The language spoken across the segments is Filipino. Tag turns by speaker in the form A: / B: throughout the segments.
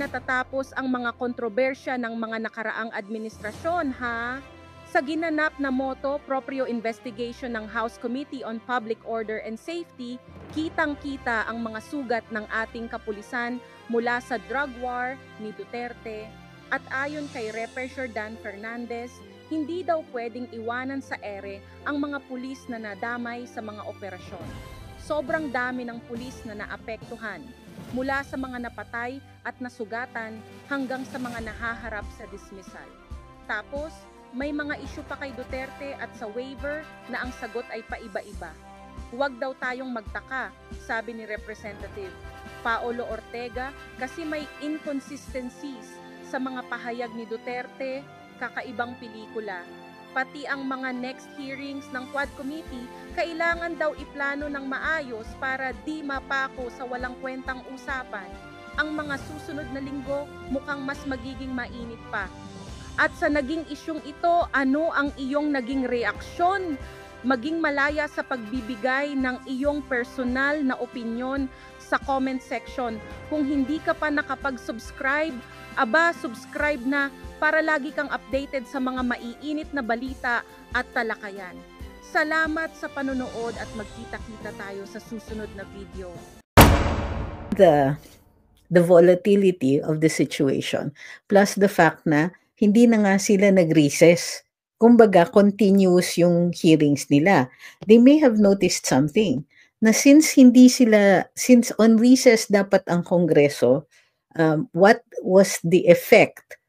A: natatapos ang mga kontrobersya ng mga nakaraang administrasyon ha. Sa ginanap na moto proprio investigation ng House Committee on Public Order and Safety, kitang-kita ang mga sugat ng ating kapulisan mula sa drug war ni Duterte. At ayon kay Reper Jordan Fernandez, hindi daw pwedeng iwanan sa ere ang mga pulis na nadamay sa mga operasyon. Sobrang dami ng pulis na naapektuhan mula sa mga napatay at nasugatan hanggang sa mga nahaharap sa dismissal. Tapos, may mga isyu pa kay Duterte at sa waiver na ang sagot ay paiba-iba. Huwag daw tayong magtaka, sabi ni Representative Paolo Ortega kasi may inconsistencies sa mga pahayag ni Duterte, kakaibang pelikula pati ang mga next hearings ng Quad Committee, kailangan daw iplano ng maayos para di mapako sa walang kwentang usapan. Ang mga susunod na linggo mukhang mas magiging mainit pa. At sa naging isyong ito, ano ang iyong naging reaksyon? Maging malaya sa pagbibigay ng iyong personal na opinyon sa comment section. Kung hindi ka pa nakapag-subscribe, aba, subscribe na para lagi kang updated sa mga maiinit na balita at talakayan. Salamat sa panonood at magkita-kita tayo sa susunod na video.
B: The the volatility of the situation plus the fact na hindi na nga sila nag-recess. Kumbaga, continuous yung hearings nila. They may have noticed something na since hindi sila, since on recess dapat ang Kongreso, um, what was the effect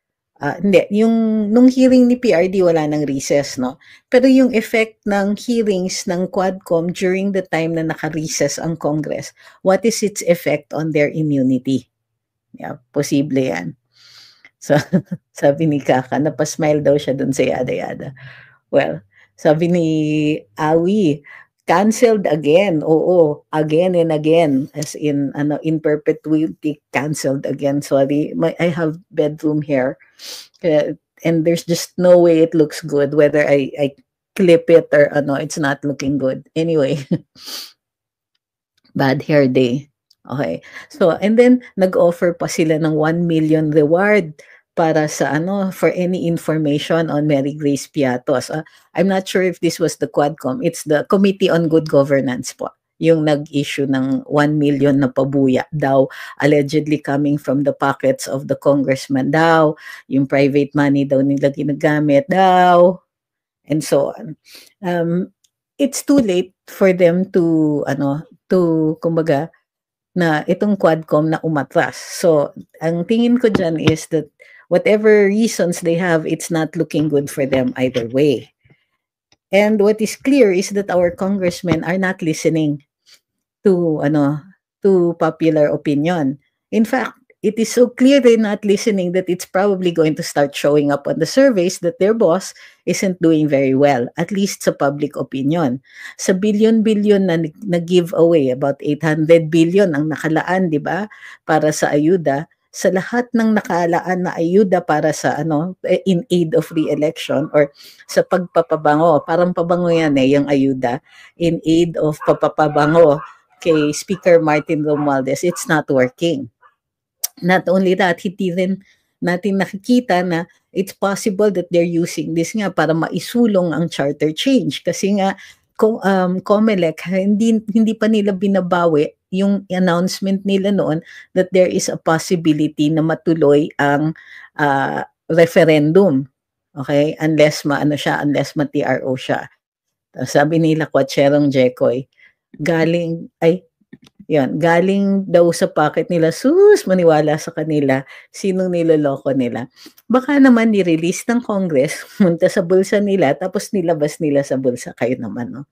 B: Uh, hindi, yung nung hearing ni PRD wala nang recess, no? Pero yung effect ng hearings ng Quadcom during the time na naka-recess ang Congress, what is its effect on their immunity? Yeah, posible yan. So, sabi ni Kaka, napasmile daw siya dun sa yada-yada. Well, sabi ni Awi, canceled again. Oo, again and again as in ano in perpetuity canceled again. Sorry, my I have bedroom hair. Uh, and there's just no way it looks good whether I I clip it or ano, it's not looking good. Anyway. bad hair day. Okay. So, and then nag-offer pa sila ng 1 million reward para sa ano for any information on Mary Grace Piatos. Uh, I'm not sure if this was the Quadcom. It's the Committee on Good Governance po yung nag-issue ng 1 million na pabuya daw allegedly coming from the pockets of the congressman daw, yung private money daw nila ginagamit daw, and so on. Um, it's too late for them to, ano, to, kumbaga, na itong Quadcom na umatras. So, ang tingin ko diyan is that whatever reasons they have, it's not looking good for them either way. And what is clear is that our congressmen are not listening to ano to popular opinion. In fact, it is so clear they're not listening that it's probably going to start showing up on the surveys that their boss isn't doing very well, at least sa public opinion. Sa billion-billion na, na away, about 800 billion ang nakalaan, di ba, para sa ayuda, sa lahat ng nakaalaan na ayuda para sa ano eh, in aid of re-election or sa pagpapabango parang pabango yan eh yung ayuda in aid of papapabango kay Speaker Martin Romualdez it's not working not only that hindi rin natin nakikita na it's possible that they're using this nga para maisulong ang charter change kasi nga um, COMELEC hindi hindi pa nila binabawi yung announcement nila noon that there is a possibility na matuloy ang uh, referendum. Okay? Unless maano siya, unless ma-TRO siya. sabi nila Kwacherong Jekoy, galing, ay, yon galing daw sa pocket nila, sus, maniwala sa kanila, sinong niloloko nila. Baka naman ni-release ng Congress, munta sa bulsa nila, tapos nilabas nila sa bulsa. Kayo naman, no?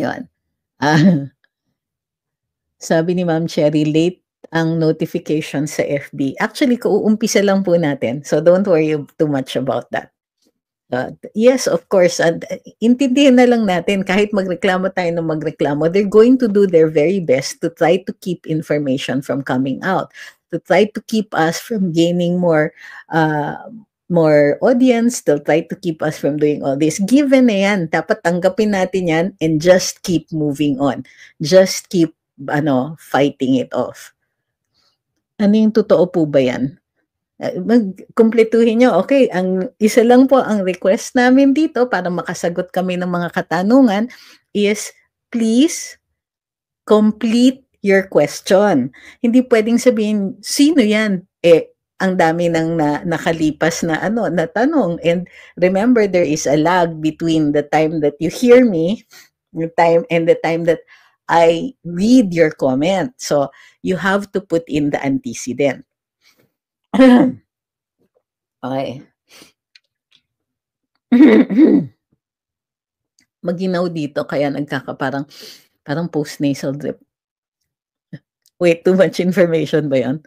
B: Yun. Ah, sabi ni Ma'am Cherry, late ang notification sa FB. Actually, kauumpisa lang po natin. So don't worry too much about that. Uh, yes, of course. And uh, intindihin na lang natin, kahit magreklamo tayo ng magreklamo, they're going to do their very best to try to keep information from coming out, to try to keep us from gaining more uh, more audience, they'll try to keep us from doing all this. Given na yan, dapat tanggapin natin yan and just keep moving on. Just keep ano, fighting it off. Ano yung totoo po ba yan? Eh, magkumpletuhin nyo, okay, ang isa lang po ang request namin dito para makasagot kami ng mga katanungan is please complete your question. Hindi pwedeng sabihin, sino yan? Eh, ang dami nang na, nakalipas na ano na tanong and remember there is a lag between the time that you hear me the time and the time that I read your comment so you have to put in the antecedent okay maginaw dito kaya nagkaka parang parang post nasal drip wait too much information ba 'yon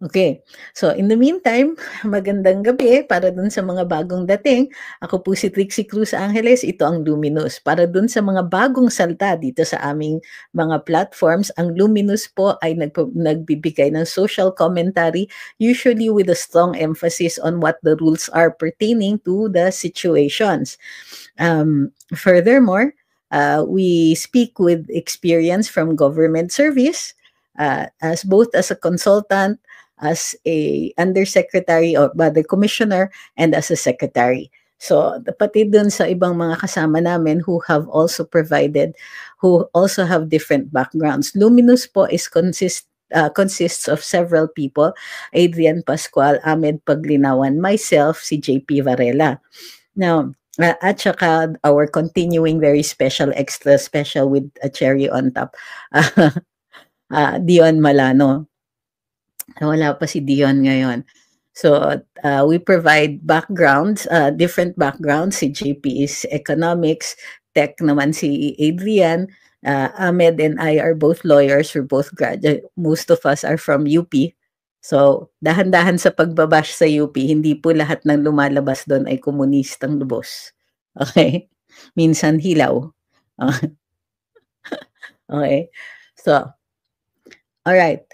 B: Okay. So, in the meantime, magandang gabi para dun sa mga bagong dating. Ako po si Trixie Cruz Angeles, ito ang Luminous. Para dun sa mga bagong salta dito sa aming mga platforms, ang Luminous po ay nag nagbibigay ng social commentary, usually with a strong emphasis on what the rules are pertaining to the situations. Um, furthermore, uh, we speak with experience from government service, uh, as both as a consultant as a undersecretary or rather commissioner and as a secretary. So, pati dun sa ibang mga kasama namin who have also provided, who also have different backgrounds. Luminous po is consist, uh, consists of several people, Adrian Pascual, Ahmed Paglinawan, myself, si JP Varela. Now, uh, at saka our continuing very special, extra special with a cherry on top, uh, uh, Dion Malano. Wala pa si Dion ngayon. So uh, we provide backgrounds, uh, different backgrounds. Si JP is economics, tech naman si Adrian. Uh, Ahmed and I are both lawyers. We're both graduate. Most of us are from UP. So dahan-dahan sa pagbabash sa UP, hindi po lahat ng lumalabas doon ay komunistang lubos. Okay? Minsan hilaw. okay? So, all right.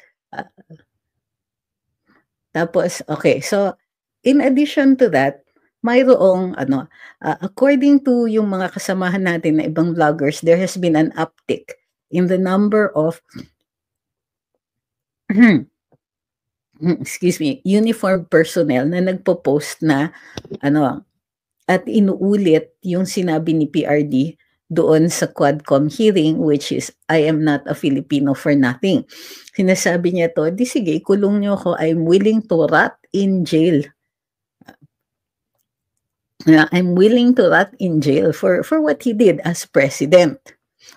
B: Tapos, okay, so in addition to that, mayroong, ano, uh, according to yung mga kasamahan natin na ibang vloggers, there has been an uptick in the number of, hmm, hmm, excuse me, uniformed personnel na nagpo-post na, ano, at inuulit yung sinabi ni PRD doon sa Quadcom hearing which is I am not a Filipino for nothing. Sinasabi niya to, di sige, kulong niyo ako. I'm willing to rot in jail. Uh, I'm willing to rot in jail for, for what he did as president.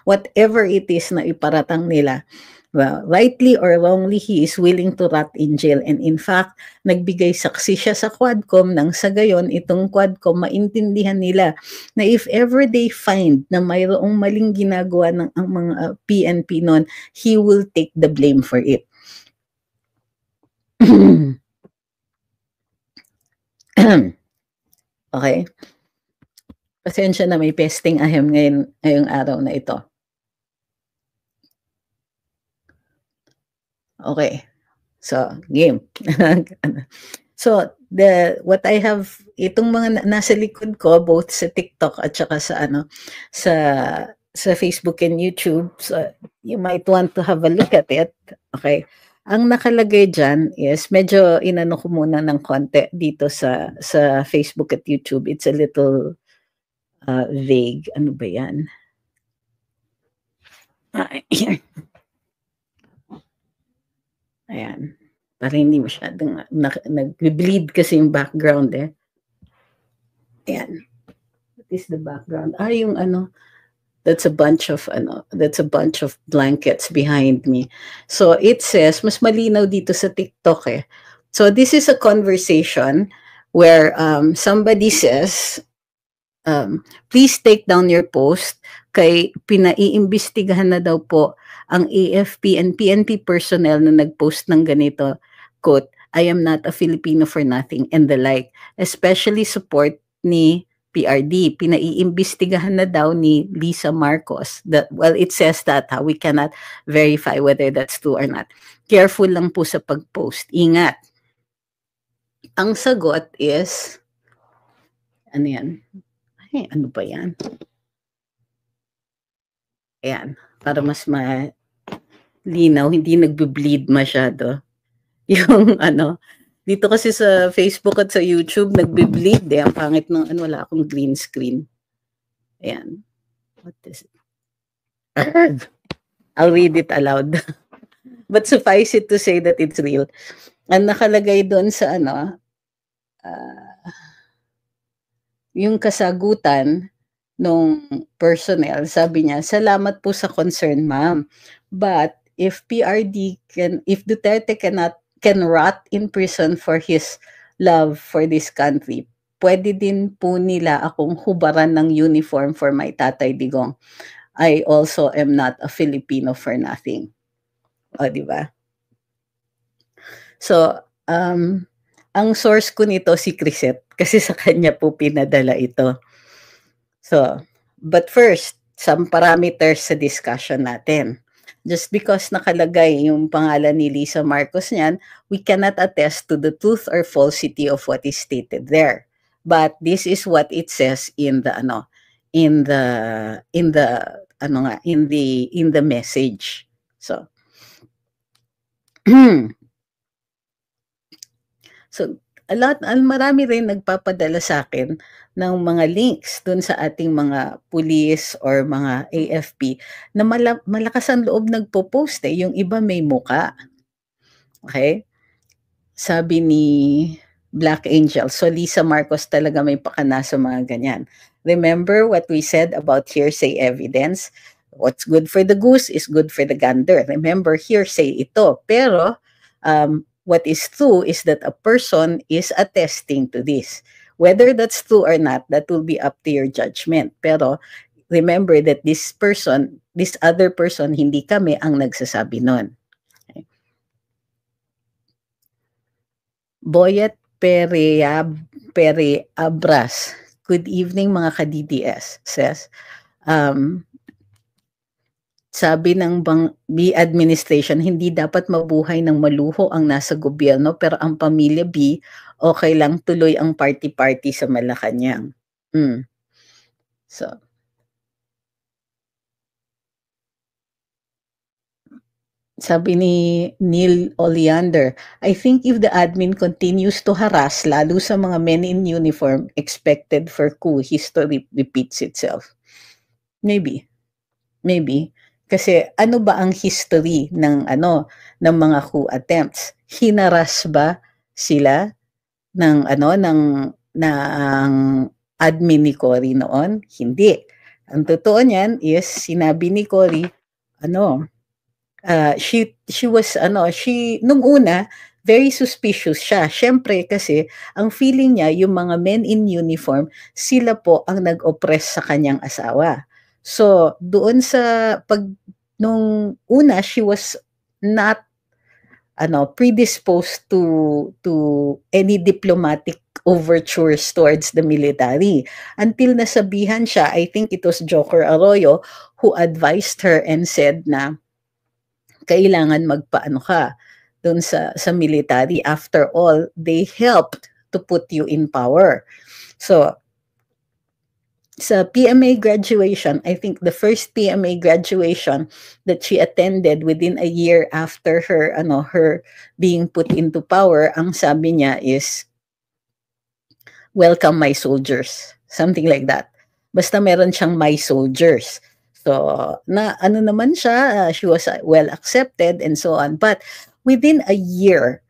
B: Whatever it is na iparatang nila well, lightly or wrongly, he is willing to rot in jail. And in fact, nagbigay saksi siya sa Quadcom nang sa gayon itong Quadcom maintindihan nila na if ever they find na mayroong maling ginagawa ng ang mga uh, PNP noon, he will take the blame for it. okay? Pasensya na may pesting ahem ngayon ngayong araw na ito. Okay. So, game. so, the what I have itong mga nasa likod ko both sa TikTok at saka sa ano sa sa Facebook and YouTube. So, you might want to have a look at it. Okay. Ang nakalagay diyan is medyo inano ko muna ng konti dito sa sa Facebook at YouTube. It's a little uh, vague. Ano ba yan? Uh, Ayan. Para hindi masyadong na, nag-bleed kasi yung background eh. Ayan. What is the background? Ah, yung ano, that's a bunch of ano, that's a bunch of blankets behind me. So it says, mas malinaw dito sa TikTok eh. So this is a conversation where um, somebody says, um, please take down your post kay pinaiimbestigahan na daw po ang AFP and PNP personnel na nagpost ng ganito, quote, I am not a Filipino for nothing and the like, especially support ni PRD. Pinaiimbestigahan na daw ni Lisa Marcos. That, well, it says that ha, we cannot verify whether that's true or not. Careful lang po sa pag-post. Ingat. Ang sagot is, ano yan? Ay, ano ba yan? Ayan, para mas ma linaw, hindi nagbe-bleed masyado. Yung ano, dito kasi sa Facebook at sa YouTube, nagbe-bleed eh. Ang pangit ng ano, wala akong green screen. Ayan. What is it? I'll read it aloud. But suffice it to say that it's real. Ang nakalagay doon sa ano, uh, yung kasagutan nung personnel, sabi niya, salamat po sa concern, ma'am. But if PRD can if Duterte cannot can rot in prison for his love for this country, pwede din po nila akong hubaran ng uniform for my tatay Digong. I also am not a Filipino for nothing. O, di ba? So, um, ang source ko nito si Chrisette kasi sa kanya po pinadala ito. So, but first, some parameters sa discussion natin just because nakalagay yung pangalan ni Lisa Marcos niyan, we cannot attest to the truth or falsity of what is stated there. But this is what it says in the ano, in the in the ano nga, in the in the message. So so a lot, marami rin nagpapadala sa akin ng mga links dun sa ating mga police or mga AFP na mala- malakas ang loob nagpo-post eh. Yung iba may muka. Okay? Sabi ni Black Angel, so Lisa Marcos talaga may pakana mga ganyan. Remember what we said about hearsay evidence? What's good for the goose is good for the gander. Remember, hearsay ito. Pero, um, what is true is that a person is attesting to this. Whether that's true or not, that will be up to your judgment. Pero remember that this person, this other person, hindi kami ang nagsasabi nun. Okay. Boyet Pereab, Pereabras. Good evening mga ka-DDS, says. Um, sabi ng bang B administration, hindi dapat mabuhay ng maluho ang nasa gobyerno pero ang pamilya B, okay lang tuloy ang party-party sa Malacanang. Mm. So, sabi ni Neil Oleander, I think if the admin continues to harass, lalo sa mga men in uniform expected for coup, history repeats itself. Maybe. Maybe. Kasi ano ba ang history ng ano ng mga coup attempts? Hinaras ba sila ng ano ng ng admin ni Cory noon? Hindi. Ang totoo niyan is sinabi ni Cory ano uh, she she was ano she nung una very suspicious siya. Siyempre kasi ang feeling niya yung mga men in uniform sila po ang nag-oppress sa kanyang asawa. So, doon sa pag nung una she was not ano predisposed to to any diplomatic overtures towards the military until nasabihan siya I think it was Joker Arroyo who advised her and said na kailangan magpaano ka doon sa sa military after all they helped to put you in power so sa PMA graduation, I think the first PMA graduation that she attended within a year after her ano her being put into power, ang sabi niya is welcome my soldiers, something like that. Basta meron siyang my soldiers. So, na ano naman siya, uh, she was uh, well accepted and so on. But within a year,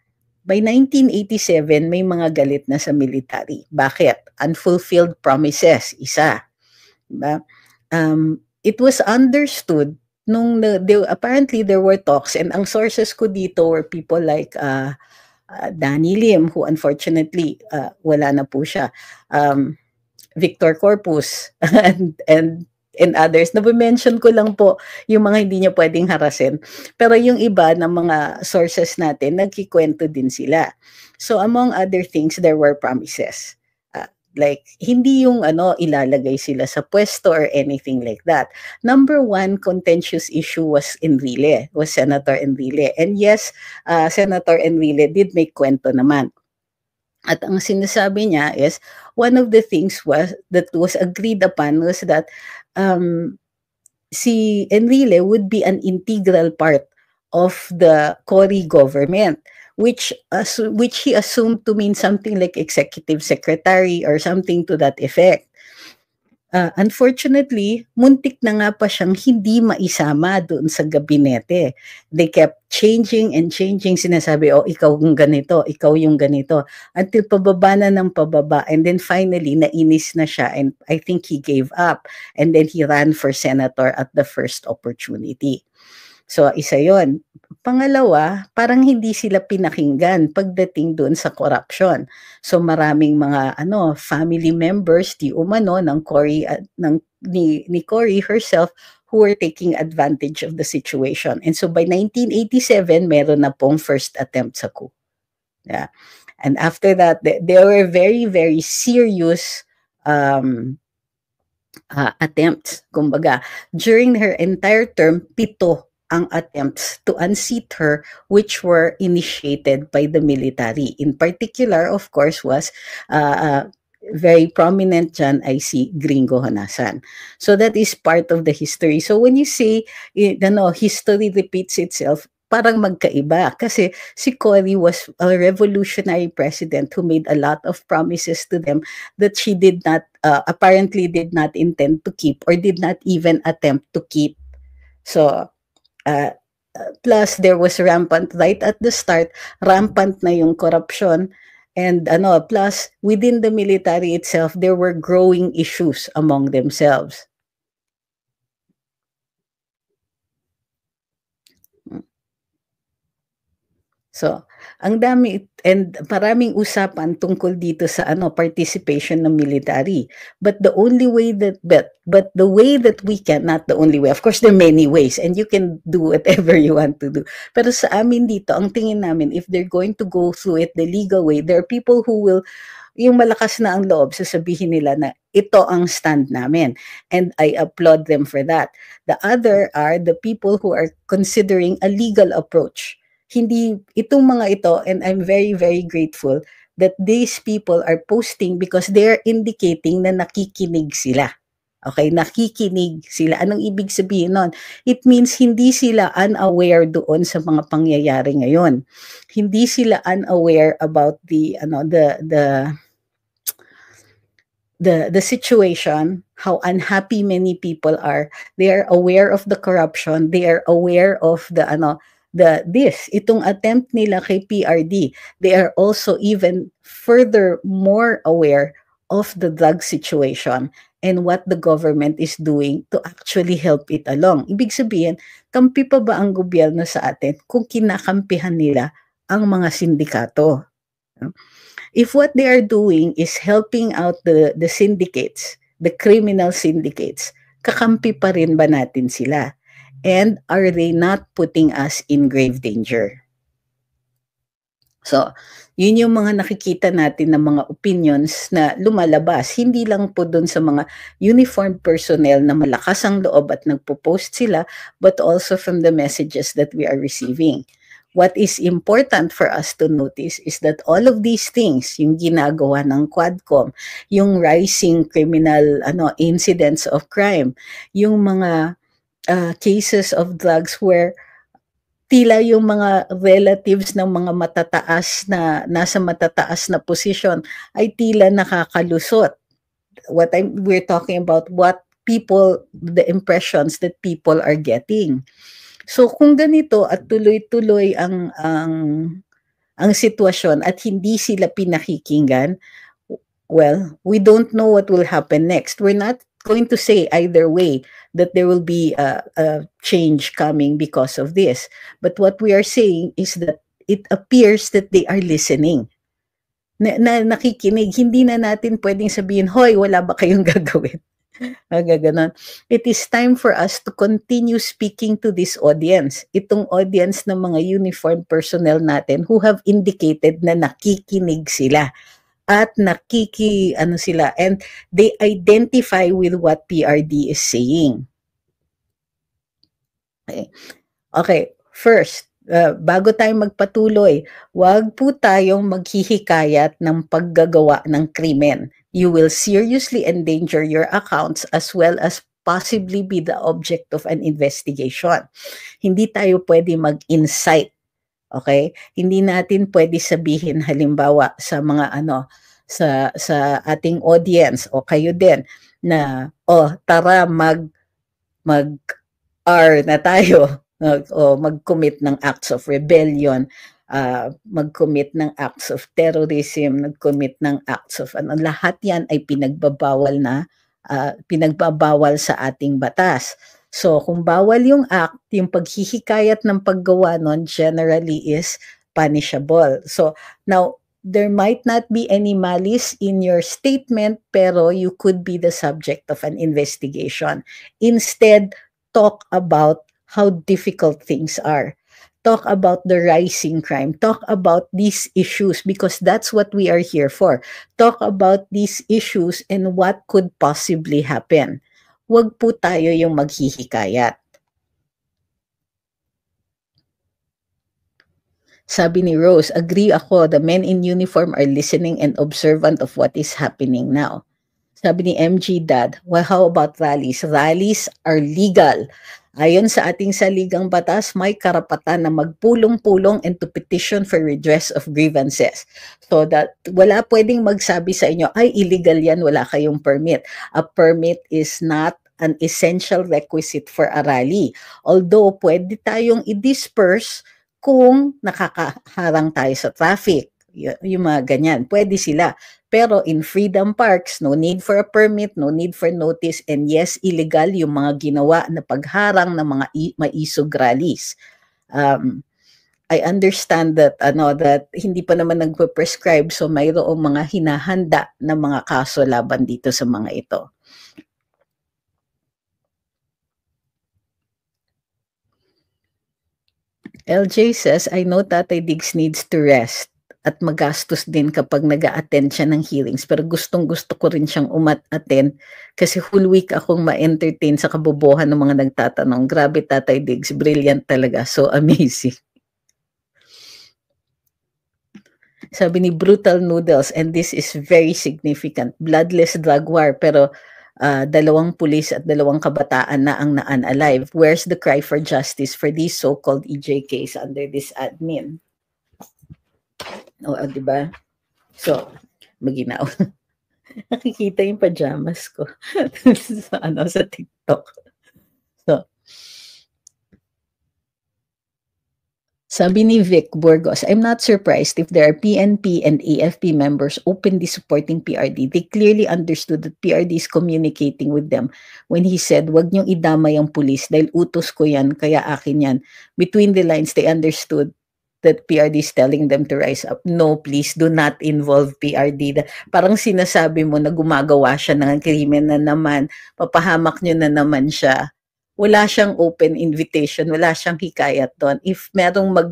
B: By 1987, may mga galit na sa military. Bakit? Unfulfilled promises, isa. Diba? Um, it was understood nung they, apparently there were talks and ang sources ko dito were people like uh, uh, Danny Lim who unfortunately uh, wala na po siya um, Victor Corpus and and and others. Nabimension ko lang po yung mga hindi niya pwedeng harasin. Pero yung iba ng mga sources natin, nagkikwento din sila. So among other things, there were promises. Uh, like, hindi yung ano, ilalagay sila sa pwesto or anything like that. Number one contentious issue was Enrile, was Senator Enrile. And yes, uh, Senator Enrile did make kwento naman. At ang sinasabi niya is, one of the things was that was agreed upon was that um, si Enrile would be an integral part of the Cory government, which uh, which he assumed to mean something like executive secretary or something to that effect. Uh, unfortunately, muntik na nga pa siyang hindi maisama doon sa gabinete. They kept changing and changing. Sinasabi, oh, ikaw yung ganito, ikaw yung ganito. Until pababa na ng pababa. And then finally, nainis na siya. And I think he gave up. And then he ran for senator at the first opportunity. So, isa yon Pangalawa, parang hindi sila pinakinggan pagdating doon sa corruption. So, maraming mga ano family members di umano ng Cory uh, ng ni, ni Cory herself who were taking advantage of the situation. And so by 1987, meron na pong first attempt sa coup. Yeah. And after that, th there were very, very serious um, uh, attempts. Kumbaga, during her entire term, pito ang attempts to unseat her which were initiated by the military. In particular, of course, was uh, uh, very prominent dyan ay si Gringo Hanasan. So that is part of the history. So when you say, you eh, know, history repeats itself, parang magkaiba kasi si Cory was a revolutionary president who made a lot of promises to them that she did not uh, apparently did not intend to keep or did not even attempt to keep so Uh, uh, plus there was rampant right at the start rampant na yung corruption and ano plus within the military itself there were growing issues among themselves So, ang dami and paraming usapan tungkol dito sa ano participation ng military. But the only way that but, but the way that we can not the only way. Of course there are many ways and you can do whatever you want to do. Pero sa amin dito, ang tingin namin if they're going to go through it the legal way, there are people who will yung malakas na ang loob, sasabihin nila na ito ang stand namin. And I applaud them for that. The other are the people who are considering a legal approach hindi itong mga ito and I'm very very grateful that these people are posting because they're indicating na nakikinig sila. Okay, nakikinig sila. Anong ibig sabihin nun? It means hindi sila unaware doon sa mga pangyayari ngayon. Hindi sila unaware about the ano the the the the situation how unhappy many people are they are aware of the corruption they are aware of the ano the this itong attempt nila kay PRD they are also even further more aware of the drug situation and what the government is doing to actually help it along ibig sabihin kampi pa ba ang gobyerno sa atin kung kinakampihan nila ang mga sindikato if what they are doing is helping out the the syndicates the criminal syndicates kakampi pa rin ba natin sila And are they not putting us in grave danger? So, yun yung mga nakikita natin ng mga opinions na lumalabas. Hindi lang po doon sa mga uniformed personnel na malakas ang loob at nagpo-post sila, but also from the messages that we are receiving. What is important for us to notice is that all of these things, yung ginagawa ng Quadcom, yung rising criminal ano incidents of crime, yung mga uh, cases of drugs where tila yung mga relatives ng mga matataas na nasa matataas na position ay tila nakakalusot what I'm, we're talking about what people the impressions that people are getting so kung ganito at tuloy-tuloy ang ang ang sitwasyon at hindi sila pinakikinggan well we don't know what will happen next we're not going to say either way that there will be a, a change coming because of this. But what we are saying is that it appears that they are listening. Na, na nakikinig, hindi na natin pwedeng sabihin, hoy, wala ba kayong gagawin? Magaganon. It is time for us to continue speaking to this audience. Itong audience ng mga uniform personnel natin who have indicated na nakikinig sila at nakiki ano sila and they identify with what PRD is saying. Okay. Okay, first, uh, bago tayo magpatuloy, wag po tayong maghihikayat ng paggagawa ng krimen. You will seriously endanger your accounts as well as possibly be the object of an investigation. Hindi tayo pwede mag insight Okay? Hindi natin pwede sabihin halimbawa sa mga ano sa sa ating audience o kayo din na oh tara mag mag R na tayo mag, o mag-commit ng acts of rebellion uh, mag-commit ng acts of terrorism, nag-commit ng acts of ano, lahat yan ay pinagbabawal na, uh, pinagbabawal sa ating batas. So, kung bawal yung act, yung paghihikayat ng paggawa nun generally is punishable. So, now, there might not be any malice in your statement, pero you could be the subject of an investigation. Instead, talk about how difficult things are. Talk about the rising crime. Talk about these issues because that's what we are here for. Talk about these issues and what could possibly happen wag po tayo yung maghihikayat. Sabi ni Rose, agree ako, the men in uniform are listening and observant of what is happening now. Sabi ni MG Dad, well, how about rallies? Rallies are legal. Ayon sa ating saligang batas, may karapatan na magpulong-pulong and to petition for redress of grievances. So that wala pwedeng magsabi sa inyo, ay illegal yan, wala kayong permit. A permit is not an essential requisite for a rally. Although pwede tayong i-disperse kung nakakaharang tayo sa traffic. Y- yung mga ganyan, pwede sila. Pero in Freedom Parks, no need for a permit, no need for notice, and yes, illegal yung mga ginawa na pagharang ng mga maisog rallies. Um, I understand that ano that hindi pa naman nagpo prescribe so mayroong mga hinahanda na mga kaso laban dito sa mga ito. LJ says, I know Tatay Diggs needs to rest at magastos din kapag nag attend siya ng hearings. Pero gustong-gusto ko rin siyang umat-attend kasi whole week akong ma-entertain sa kabobohan ng mga nagtatanong. Grabe, Tatay Diggs, brilliant talaga. So amazing. Sabi ni Brutal Noodles, and this is very significant, bloodless drug war, pero uh, dalawang pulis at dalawang kabataan na ang naan alive. Where's the cry for justice for these so-called EJKs under this admin? O, Oo, di ba? So, maginaw. Nakikita yung pajamas ko sa ano sa TikTok. So, Sabi ni Vic Burgos, I'm not surprised if there are PNP and AFP members openly supporting PRD. They clearly understood that PRD is communicating with them when he said, wag niyong idamay ang pulis dahil utos ko yan, kaya akin yan. Between the lines, they understood that PRD is telling them to rise up. No, please do not involve PRD. Parang sinasabi mo na gumagawa siya ng krimen na naman, papahamak nyo na naman siya. Wala siyang open invitation, wala siyang hikayat doon. If merong mag,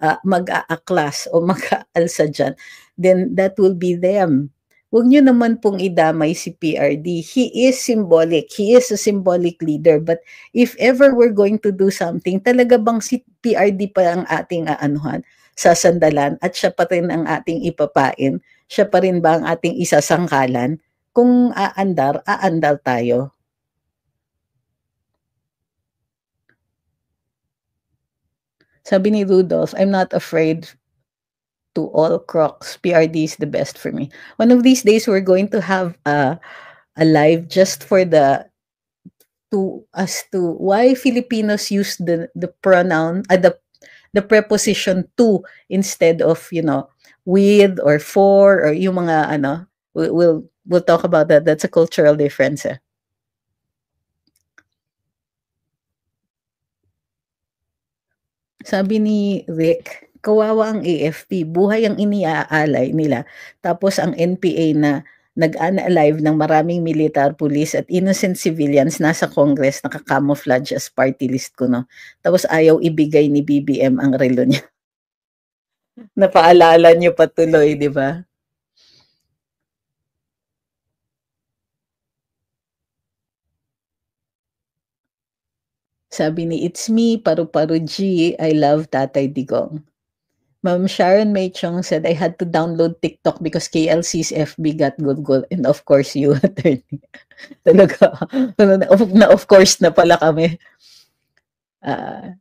B: uh, mag-aaklas o mag-aalsa dyan, then that will be them. Huwag nyo naman pong idamay si PRD. He is symbolic. He is a symbolic leader. But if ever we're going to do something, talaga bang si PRD pa ang ating aanuhan, sasandalan, at siya pa rin ang ating ipapain? Siya pa rin ba ang ating isasangkalan? Kung aandar, aandar tayo. Sabi ni Rudolph, I'm not afraid to all crocs. PRD is the best for me. One of these days, we're going to have a, a live just for the to as to why Filipinos use the the pronoun uh, the the preposition to instead of you know with or for or yung mga ano we, we'll we'll talk about that that's a cultural difference eh? sabi ni Rick kawawa ang AFP, buhay ang iniaalay nila. Tapos ang NPA na nag-unalive ng maraming militar, police at innocent civilians nasa Congress nakakamuflage as party list ko, no? Tapos ayaw ibigay ni BBM ang relo niya. Napaalala niyo patuloy, di ba? Sabi ni, it's me, paru-paru G, I love Tatay Digong. Ma'am Sharon May Chong said, I had to download TikTok because KLC's FB got good goal. And of course, you, attorney. Talaga. Of, na, of course na pala kami. Uh,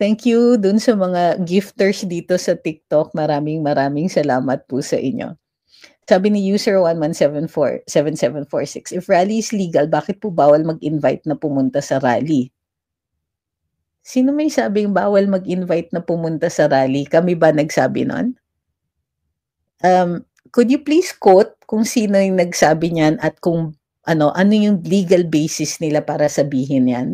B: thank you dun sa mga gifters dito sa TikTok. Maraming maraming salamat po sa inyo. Sabi ni user 1174774, if rally is legal, bakit po bawal mag-invite na pumunta sa rally? Sino may sabing bawal mag-invite na pumunta sa rally? Kami ba nagsabi nun? Um, could you please quote kung sino yung nagsabi niyan at kung ano, ano yung legal basis nila para sabihin yan?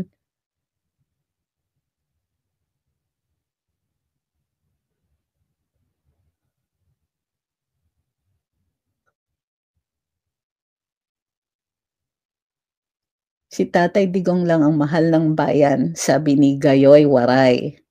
B: Si Tatay Digong lang ang mahal ng bayan, sabi ni Gayoy Waray.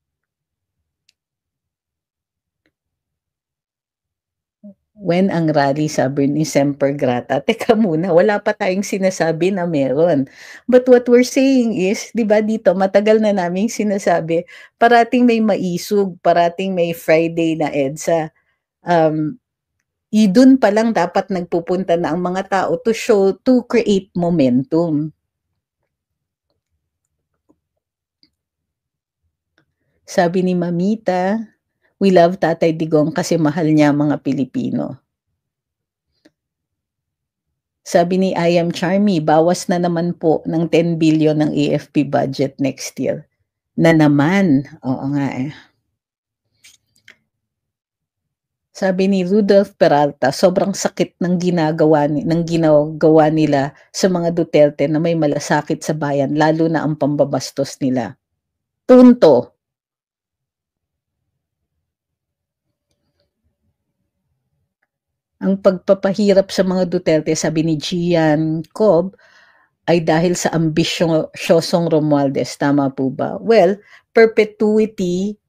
B: When ang rally, sabi ni Semper Grata. Teka muna, wala pa tayong sinasabi na meron. But what we're saying is, di ba dito, matagal na naming sinasabi, parating may maisog, parating may Friday na EDSA. Um, idun pa lang dapat nagpupunta na ang mga tao to show, to create momentum Sabi ni Mamita, we love Tatay Digong kasi mahal niya mga Pilipino. Sabi ni I am Charmy, bawas na naman po ng 10 billion ng AFP budget next year. Na naman. Oo nga eh. Sabi ni Rudolph Peralta, sobrang sakit ng ginagawa ni, ng ginagawa nila sa mga Duterte na may malasakit sa bayan, lalo na ang pambabastos nila. Punto. Ang pagpapahirap sa mga Duterte, sabi ni Gian Cobb, ay dahil sa ambisyosong Romualdez. Tama po ba? Well, perpetuity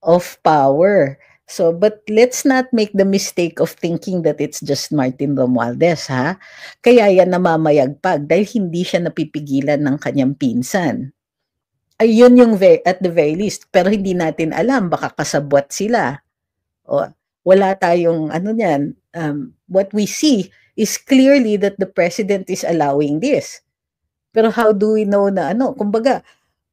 B: of power. So, but let's not make the mistake of thinking that it's just Martin Romualdez, ha? Kaya yan namamayagpag dahil hindi siya napipigilan ng kanyang pinsan. Ayun yung ve- at the very least. Pero hindi natin alam, baka kasabwat sila. O, wala tayong, ano niyan, um, what we see is clearly that the president is allowing this. Pero how do we know na ano? Kumbaga,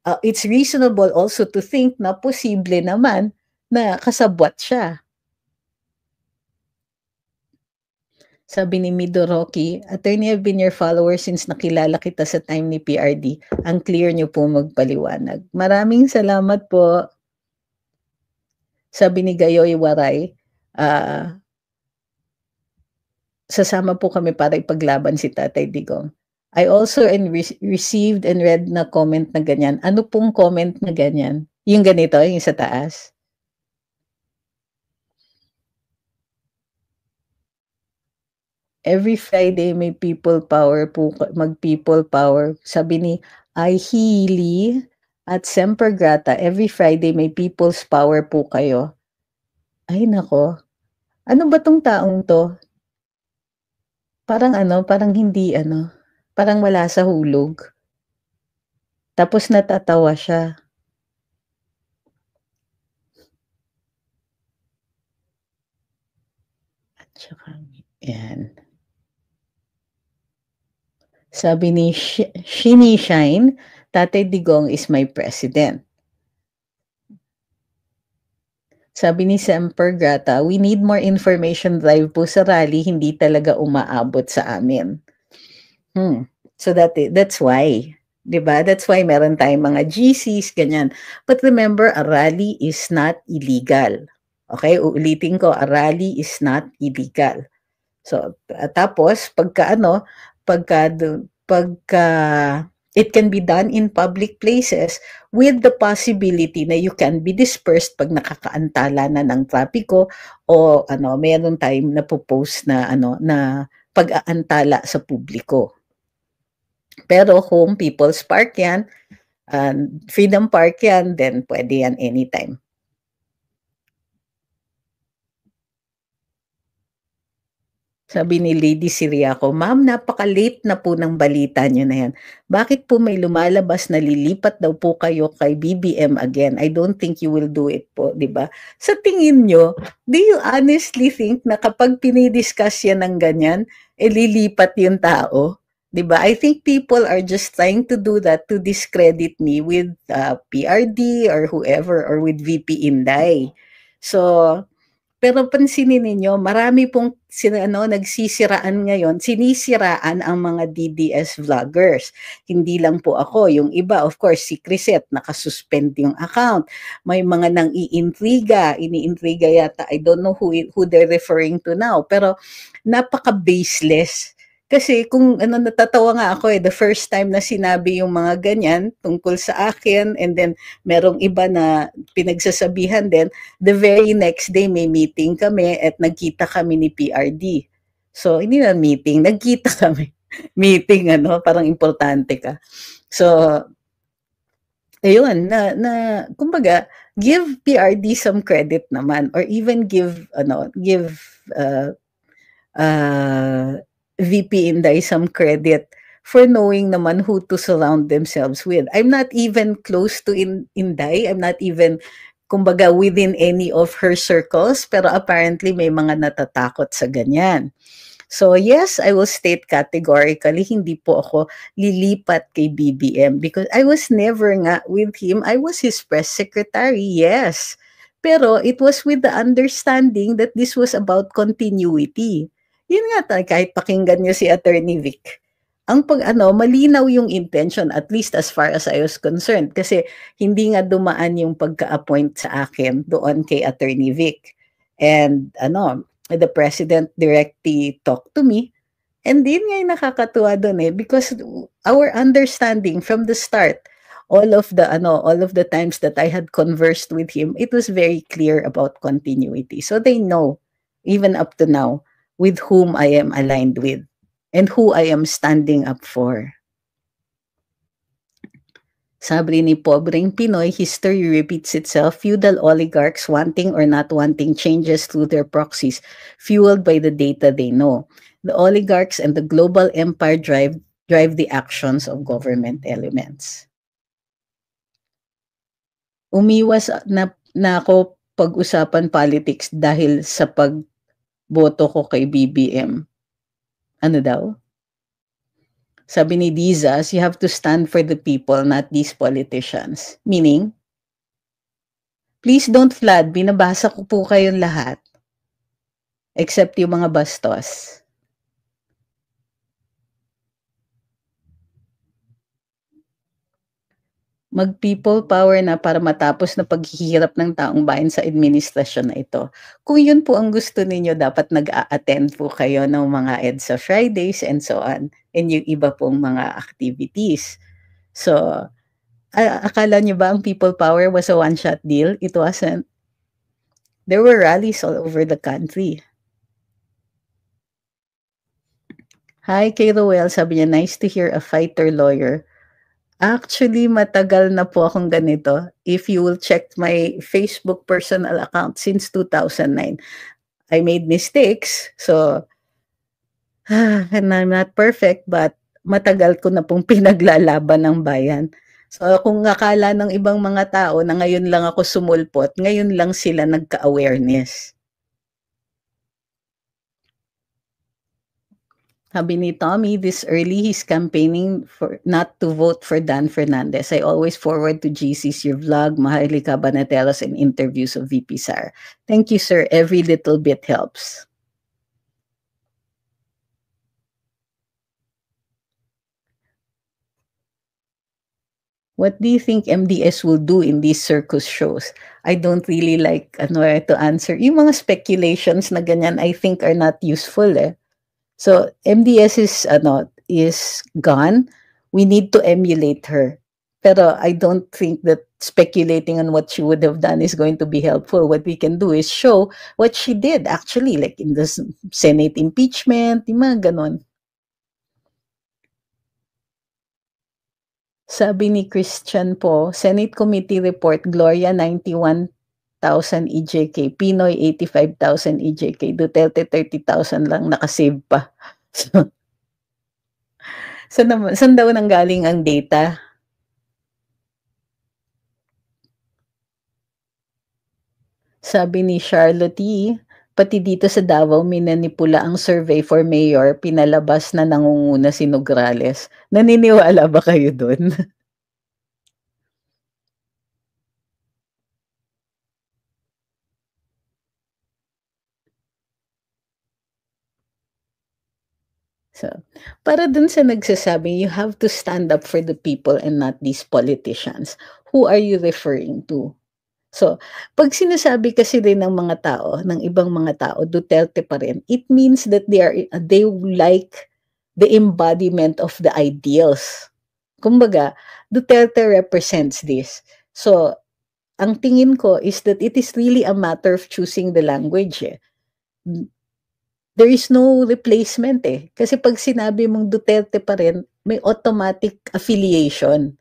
B: uh, it's reasonable also to think na posible naman na kasabwat siya. Sabi ni Midoroki, Attorney, I've been your follower since nakilala kita sa time ni PRD. Ang clear niyo po magpaliwanag. Maraming salamat po. Sabi ni Gayoy Waray, uh, sasama po kami para ipaglaban si Tatay Digong. I also re- received and read na comment na ganyan. Ano pong comment na ganyan? Yung ganito, yung sa taas. Every Friday may people power po, mag people power. Sabi ni I Healy at Semper Grata, every Friday may people's power po kayo. Ay nako. Ano ba tong taong to? Parang ano, parang hindi ano, parang wala sa hulog. Tapos natatawa siya. At saka, yan. Sabi ni Sh- Shini Shine, Tatay Digong is my president. Sabi ni Semper Grata, we need more information drive po sa rally, hindi talaga umaabot sa amin. Hmm. So that that's why, 'di ba? That's why meron tayong mga GCs ganyan. But remember, a rally is not illegal. Okay, uulitin ko, a rally is not illegal. So tapos pagka ano, pagka pagka It can be done in public places with the possibility na you can be dispersed pag nakakaantala na ng trapiko o ano, mayroon tayong napopose na ano na pag-aantala sa publiko. Pero home People's Park yan, uh, Freedom Park yan, then pwede yan anytime. Sabi ni Lady Siriaco, Ma'am, napaka-late na po ng balita niyo na yan. Bakit po may lumalabas na lilipat daw po kayo kay BBM again? I don't think you will do it po, di ba? Sa tingin niyo, do you honestly think na kapag pinidiscuss yan ng ganyan, eh lilipat yung tao? Di ba? I think people are just trying to do that to discredit me with uh, PRD or whoever or with VP Inday. So, pero pansinin ninyo, marami pong sina, ano, nagsisiraan ngayon, sinisiraan ang mga DDS vloggers. Hindi lang po ako, yung iba, of course, si Chrisette, nakasuspend yung account. May mga nang iintriga, iniintriga yata, I don't know who, who they're referring to now, pero napaka-baseless kasi kung ano, natatawa nga ako eh, the first time na sinabi yung mga ganyan tungkol sa akin, and then merong iba na pinagsasabihan din, the very next day may meeting kami at nagkita kami ni PRD. So, hindi na meeting, nagkita kami. meeting, ano, parang importante ka. So, ayun, na, na, kumbaga, give PRD some credit naman, or even give, ano, give, uh, uh, VP Inday some credit for knowing naman who to surround themselves with. I'm not even close to in Inday. I'm not even kumbaga within any of her circles, pero apparently may mga natatakot sa ganyan. So yes, I will state categorically, hindi po ako lilipat kay BBM because I was never nga with him. I was his press secretary, yes. Pero it was with the understanding that this was about continuity yun nga tayo, kahit pakinggan niyo si Attorney Vic, ang pag ano, malinaw yung intention at least as far as I was concerned kasi hindi nga dumaan yung pagka-appoint sa akin doon kay Attorney Vic. And ano, the president directly talked to me and din nga yung nakakatuwa doon eh because our understanding from the start all of the ano all of the times that I had conversed with him it was very clear about continuity so they know even up to now with whom I am aligned with and who I am standing up for. Sabi ni Pobreng Pinoy, history repeats itself, feudal oligarchs wanting or not wanting changes through their proxies, fueled by the data they know. The oligarchs and the global empire drive, drive the actions of government elements. Umiwas na, na ako pag-usapan politics dahil sa pag boto ko kay BBM. Ano daw? Sabi ni Dizas, you have to stand for the people, not these politicians. Meaning, please don't flood. Binabasa ko po kayong lahat. Except yung mga bastos. mag-people power na para matapos na paghihirap ng taong bayan sa administrasyon na ito. Kung yun po ang gusto ninyo, dapat nag-a-attend po kayo ng mga EDSA Fridays and so on, and yung iba pong mga activities. So, akala nyo ba ang people power was a one-shot deal? It wasn't. There were rallies all over the country. Hi, kay Roel. Sabi niya, nice to hear a fighter lawyer Actually, matagal na po akong ganito. If you will check my Facebook personal account since 2009, I made mistakes. So, and I'm not perfect, but matagal ko na pong pinaglalaban ng bayan. So, kung akala ng ibang mga tao na ngayon lang ako sumulpot, ngayon lang sila nagka-awareness. Sabi ni Tommy, this early he's campaigning for not to vote for Dan Fernandez. I always forward to GC's your vlog, Maharlika Banatelos, and interviews of VP Sar. Thank you, sir. Every little bit helps. What do you think MDS will do in these circus shows? I don't really like ano to answer. Yung mga speculations na ganyan I think are not useful eh. So MDS is ano is gone. We need to emulate her. Pero I don't think that speculating on what she would have done is going to be helpful. What we can do is show what she did actually, like in the Senate impeachment, yung mga ganon. Sabi ni Christian po, Senate Committee Report Gloria 91 8,000 EJK, Pinoy 85,000 EJK, Duterte 30,000 lang nakasave pa. So, saan, saan daw nanggaling ang data? Sabi ni Charlotte E., pati dito sa Davao, minanipula ang survey for mayor, pinalabas na nangunguna si Nograles. Naniniwala ba kayo doon? So, para dun sa nagsasabi, you have to stand up for the people and not these politicians. Who are you referring to? So, pag sinasabi kasi din ng mga tao, ng ibang mga tao, Duterte pa rin, it means that they are they like the embodiment of the ideals. Kumbaga, Duterte represents this. So, ang tingin ko is that it is really a matter of choosing the language. Eh there is no replacement eh. Kasi pag sinabi mong Duterte pa rin, may automatic affiliation.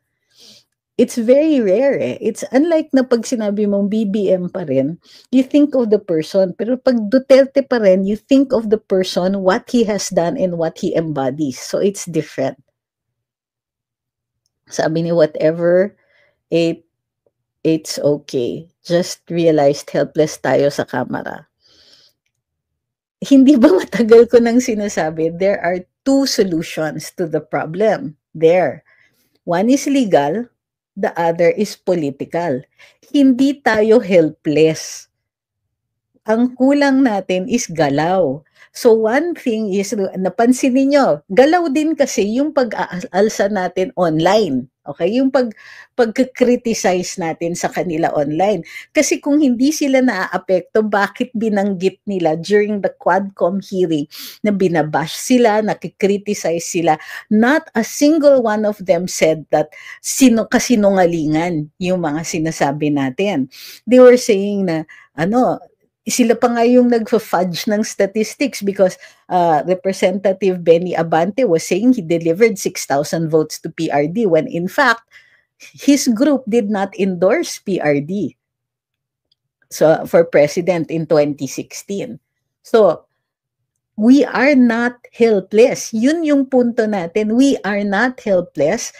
B: It's very rare eh. It's unlike na pag sinabi mong BBM pa rin, you think of the person. Pero pag Duterte pa rin, you think of the person, what he has done and what he embodies. So it's different. Sabi ni whatever, it, it's okay. Just realized helpless tayo sa camera hindi ba matagal ko nang sinasabi, there are two solutions to the problem there. One is legal, the other is political. Hindi tayo helpless. Ang kulang natin is galaw. So one thing is, napansin niyo, galaw din kasi yung pag-aalsa natin online. Okay? Yung pag, pagka-criticize natin sa kanila online. Kasi kung hindi sila naaapekto, bakit binanggit nila during the Quadcom hearing na binabash sila, nakikriticize sila. Not a single one of them said that sino kasinungalingan yung mga sinasabi natin. They were saying na, ano, sila pa nga yung nagfa fudge ng statistics because uh, Representative Benny Abante was saying he delivered 6,000 votes to PRD when in fact, his group did not endorse PRD so, for president in 2016. So, we are not helpless. Yun yung punto natin. We are not helpless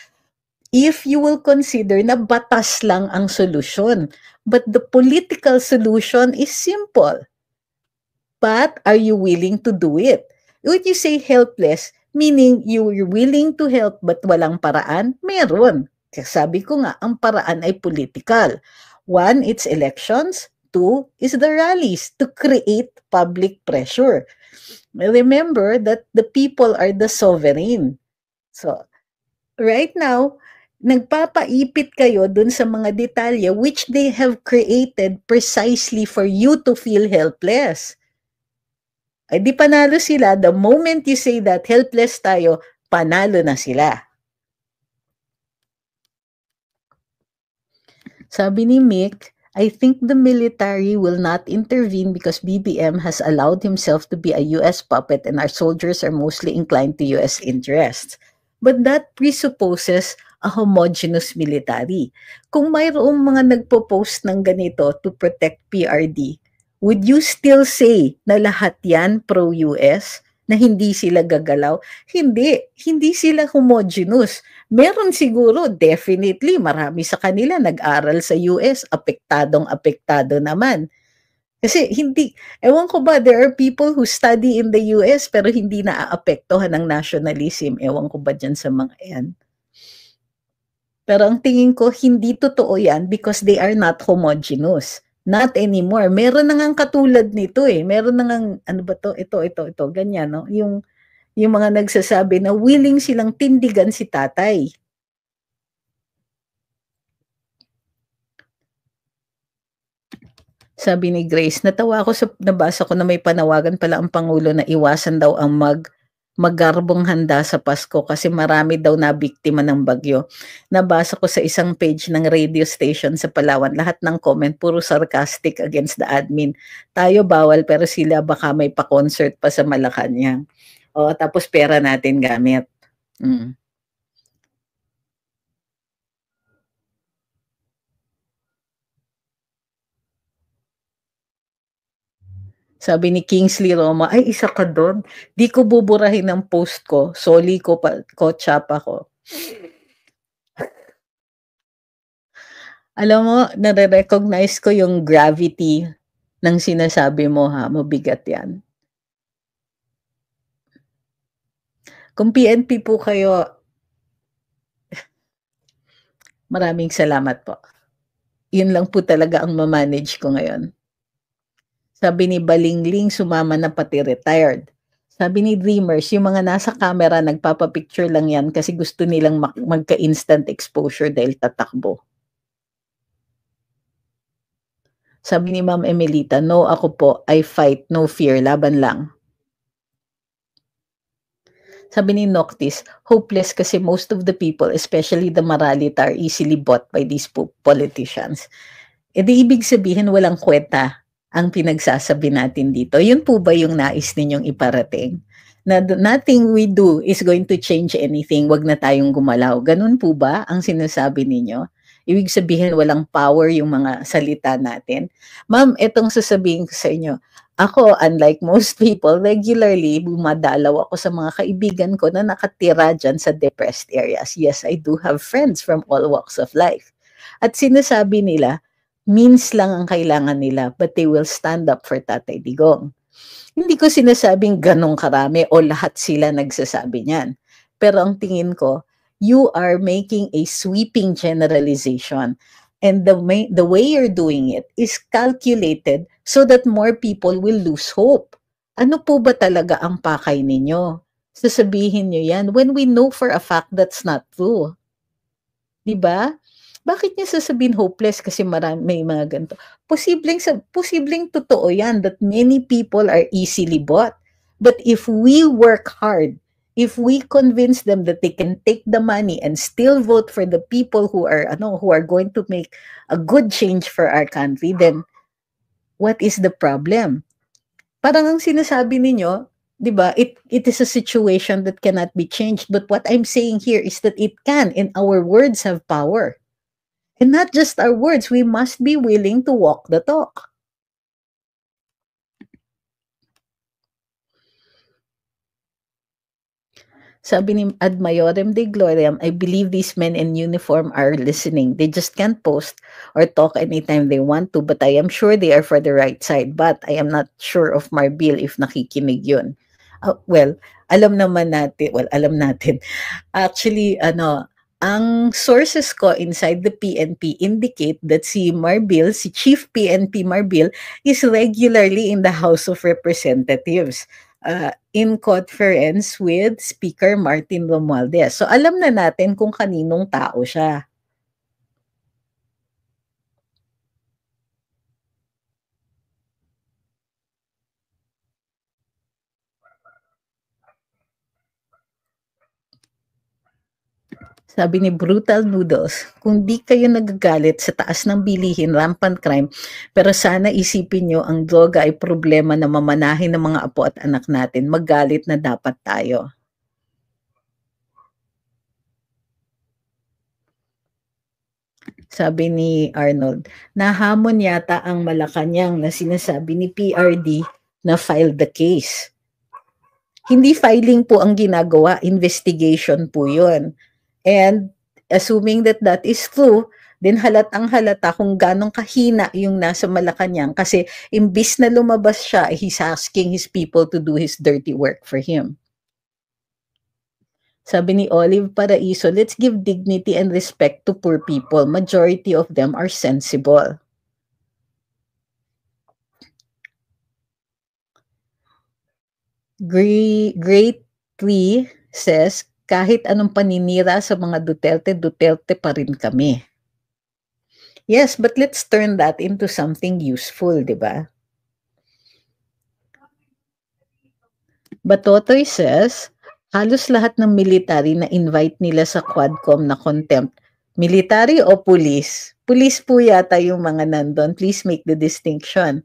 B: if you will consider na batas lang ang solution. But the political solution is simple. But are you willing to do it? Would you say helpless, meaning you're willing to help but walang paraan, meron. Kasi sabi ko nga, ang paraan ay political. One, it's elections. Two, is the rallies to create public pressure. Remember that the people are the sovereign. So, right now, nagpapaipit kayo dun sa mga detalye which they have created precisely for you to feel helpless. Ay eh, di panalo sila. The moment you say that helpless tayo, panalo na sila. Sabi ni Mick, I think the military will not intervene because BBM has allowed himself to be a US puppet and our soldiers are mostly inclined to US interests. But that presupposes a homogenous military. Kung mayroong mga nagpo-post ng ganito to protect PRD, would you still say na lahat yan pro-US? na hindi sila gagalaw. Hindi, hindi sila homogenous. Meron siguro, definitely, marami sa kanila nag-aral sa US, apektadong apektado naman. Kasi hindi, ewan ko ba, there are people who study in the US pero hindi naaapektuhan ng nationalism. Ewan ko ba dyan sa mga yan. Pero ang tingin ko, hindi totoo yan because they are not homogenous. Not anymore. Meron na ngang katulad nito eh. Meron na ngang, ano ba to? Ito, ito, ito. Ganyan, no? Yung, yung mga nagsasabi na willing silang tindigan si tatay. Sabi ni Grace, natawa ako sa nabasa ko na may panawagan pala ang Pangulo na iwasan daw ang mag magarbong handa sa Pasko kasi marami daw na biktima ng bagyo. Nabasa ko sa isang page ng radio station sa Palawan, lahat ng comment puro sarcastic against the admin. Tayo bawal pero sila baka may pa-concert pa sa Malacanang. O, tapos pera natin gamit. Mm. Sabi ni Kingsley Roma, ay isa ka doon. Di ko buburahin ang post ko. Soli ko, pa, ko chapa ko. Alam mo, nare-recognize ko yung gravity ng sinasabi mo ha. Mabigat yan. Kung PNP po kayo, maraming salamat po. Yun lang po talaga ang mamanage ko ngayon. Sabi ni Balingling, sumama na pati retired. Sabi ni Dreamers, yung mga nasa camera, nagpapapicture lang yan kasi gusto nilang magka-instant exposure dahil tatakbo. Sabi ni Ma'am Emilita, no, ako po, I fight, no fear, laban lang. Sabi ni Noctis, hopeless kasi most of the people, especially the Maralit, are easily bought by these politicians. E di ibig sabihin walang kwenta ang pinagsasabi natin dito? Yun po ba yung nais ninyong iparating? Na nothing we do is going to change anything. Wag na tayong gumalaw. Ganun po ba ang sinasabi ninyo? Ibig sabihin walang power yung mga salita natin. Ma'am, etong sasabihin ko sa inyo, ako, unlike most people, regularly bumadalaw ako sa mga kaibigan ko na nakatira dyan sa depressed areas. Yes, I do have friends from all walks of life. At sinasabi nila, means lang ang kailangan nila, but they will stand up for Tatay Digong. Hindi ko sinasabing ganong karami o lahat sila nagsasabi niyan. Pero ang tingin ko, you are making a sweeping generalization. And the way, the way you're doing it is calculated so that more people will lose hope. Ano po ba talaga ang pakay ninyo? Sasabihin niyo yan when we know for a fact that's not true. Diba? Bakit niya sasabihin hopeless kasi marami, may mga ganito? Posibleng, sa, posibleng totoo yan that many people are easily bought. But if we work hard, if we convince them that they can take the money and still vote for the people who are ano, who are going to make a good change for our country, then what is the problem? Parang ang sinasabi ninyo, 'di ba? It it is a situation that cannot be changed, but what I'm saying here is that it can and our words have power. And not just our words, we must be willing to walk the talk. Sabi ni Ad Maiorem de Gloriam, I believe these men in uniform are listening. They just can't post or talk anytime they want to, but I am sure they are for the right side. But I am not sure of Marbil if nakikinig yun. Uh, well, alam naman natin, well, alam natin. Actually, ano, ang sources ko inside the PNP indicate that si Marbil, si Chief PNP Marbil, is regularly in the House of Representatives uh, in conference with Speaker Martin Romualdez. So alam na natin kung kaninong tao siya. Sabi ni Brutal Noodles, kung di kayo nagagalit sa taas ng bilihin, rampant crime, pero sana isipin nyo ang droga ay problema na mamanahin ng mga apo at anak natin. Magalit na dapat tayo. Sabi ni Arnold, nahamon yata ang Malacanang na sinasabi ni PRD na file the case. Hindi filing po ang ginagawa, investigation po yun. And assuming that that is true, then halatang halata kung ganong kahina yung nasa Malacanang kasi imbis na lumabas siya, he's asking his people to do his dirty work for him. Sabi ni Olive Paraiso, let's give dignity and respect to poor people. Majority of them are sensible. Great, Greatly says, kahit anong paninira sa mga Duterte, Duterte pa rin kami. Yes, but let's turn that into something useful, di ba? Batotoy says, halos lahat ng military na invite nila sa Quadcom na contempt, military o police? Police po yata yung mga nandon. Please make the distinction.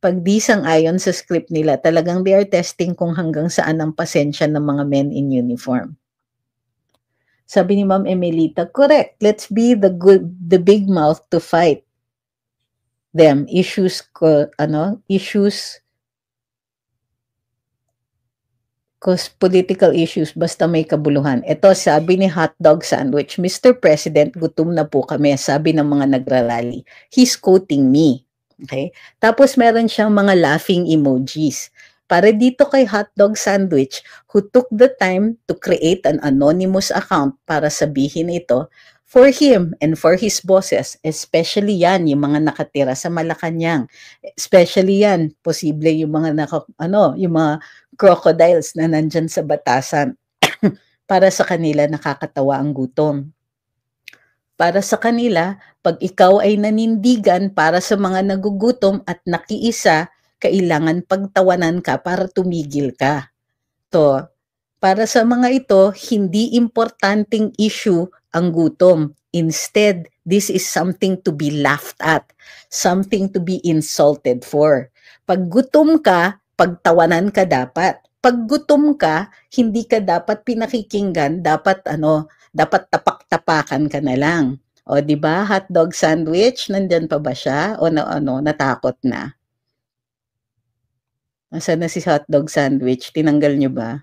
B: Pag di ayon sa script nila, talagang they are testing kung hanggang saan ang pasensya ng mga men in uniform. Sabi ni Ma'am Emelita, correct. Let's be the good, the big mouth to fight them. Issues, ko, ano, issues, cause political issues, basta may kabuluhan. Ito, sabi ni Hotdog Sandwich, Mr. President, gutom na po kami, sabi ng mga nagrarally. He's quoting me. Okay? Tapos meron siyang mga laughing emojis para dito kay Hotdog Sandwich who took the time to create an anonymous account para sabihin ito for him and for his bosses, especially yan, yung mga nakatira sa Malacanang. Especially yan, posible yung mga, naka, ano, yung mga crocodiles na nandyan sa batasan. para sa kanila, nakakatawa ang gutom. Para sa kanila, pag ikaw ay nanindigan para sa mga nagugutom at nakiisa, kailangan pagtawanan ka para tumigil ka. To, para sa mga ito, hindi importanteng issue ang gutom. Instead, this is something to be laughed at, something to be insulted for. Pag gutom ka, pagtawanan ka dapat. Pag gutom ka, hindi ka dapat pinakikinggan, dapat ano, dapat tapak-tapakan ka na lang. O, di ba? hot dog sandwich, nandyan pa ba siya? O, na, ano, natakot na. Nasaan na si hotdog sandwich? Tinanggal nyo ba?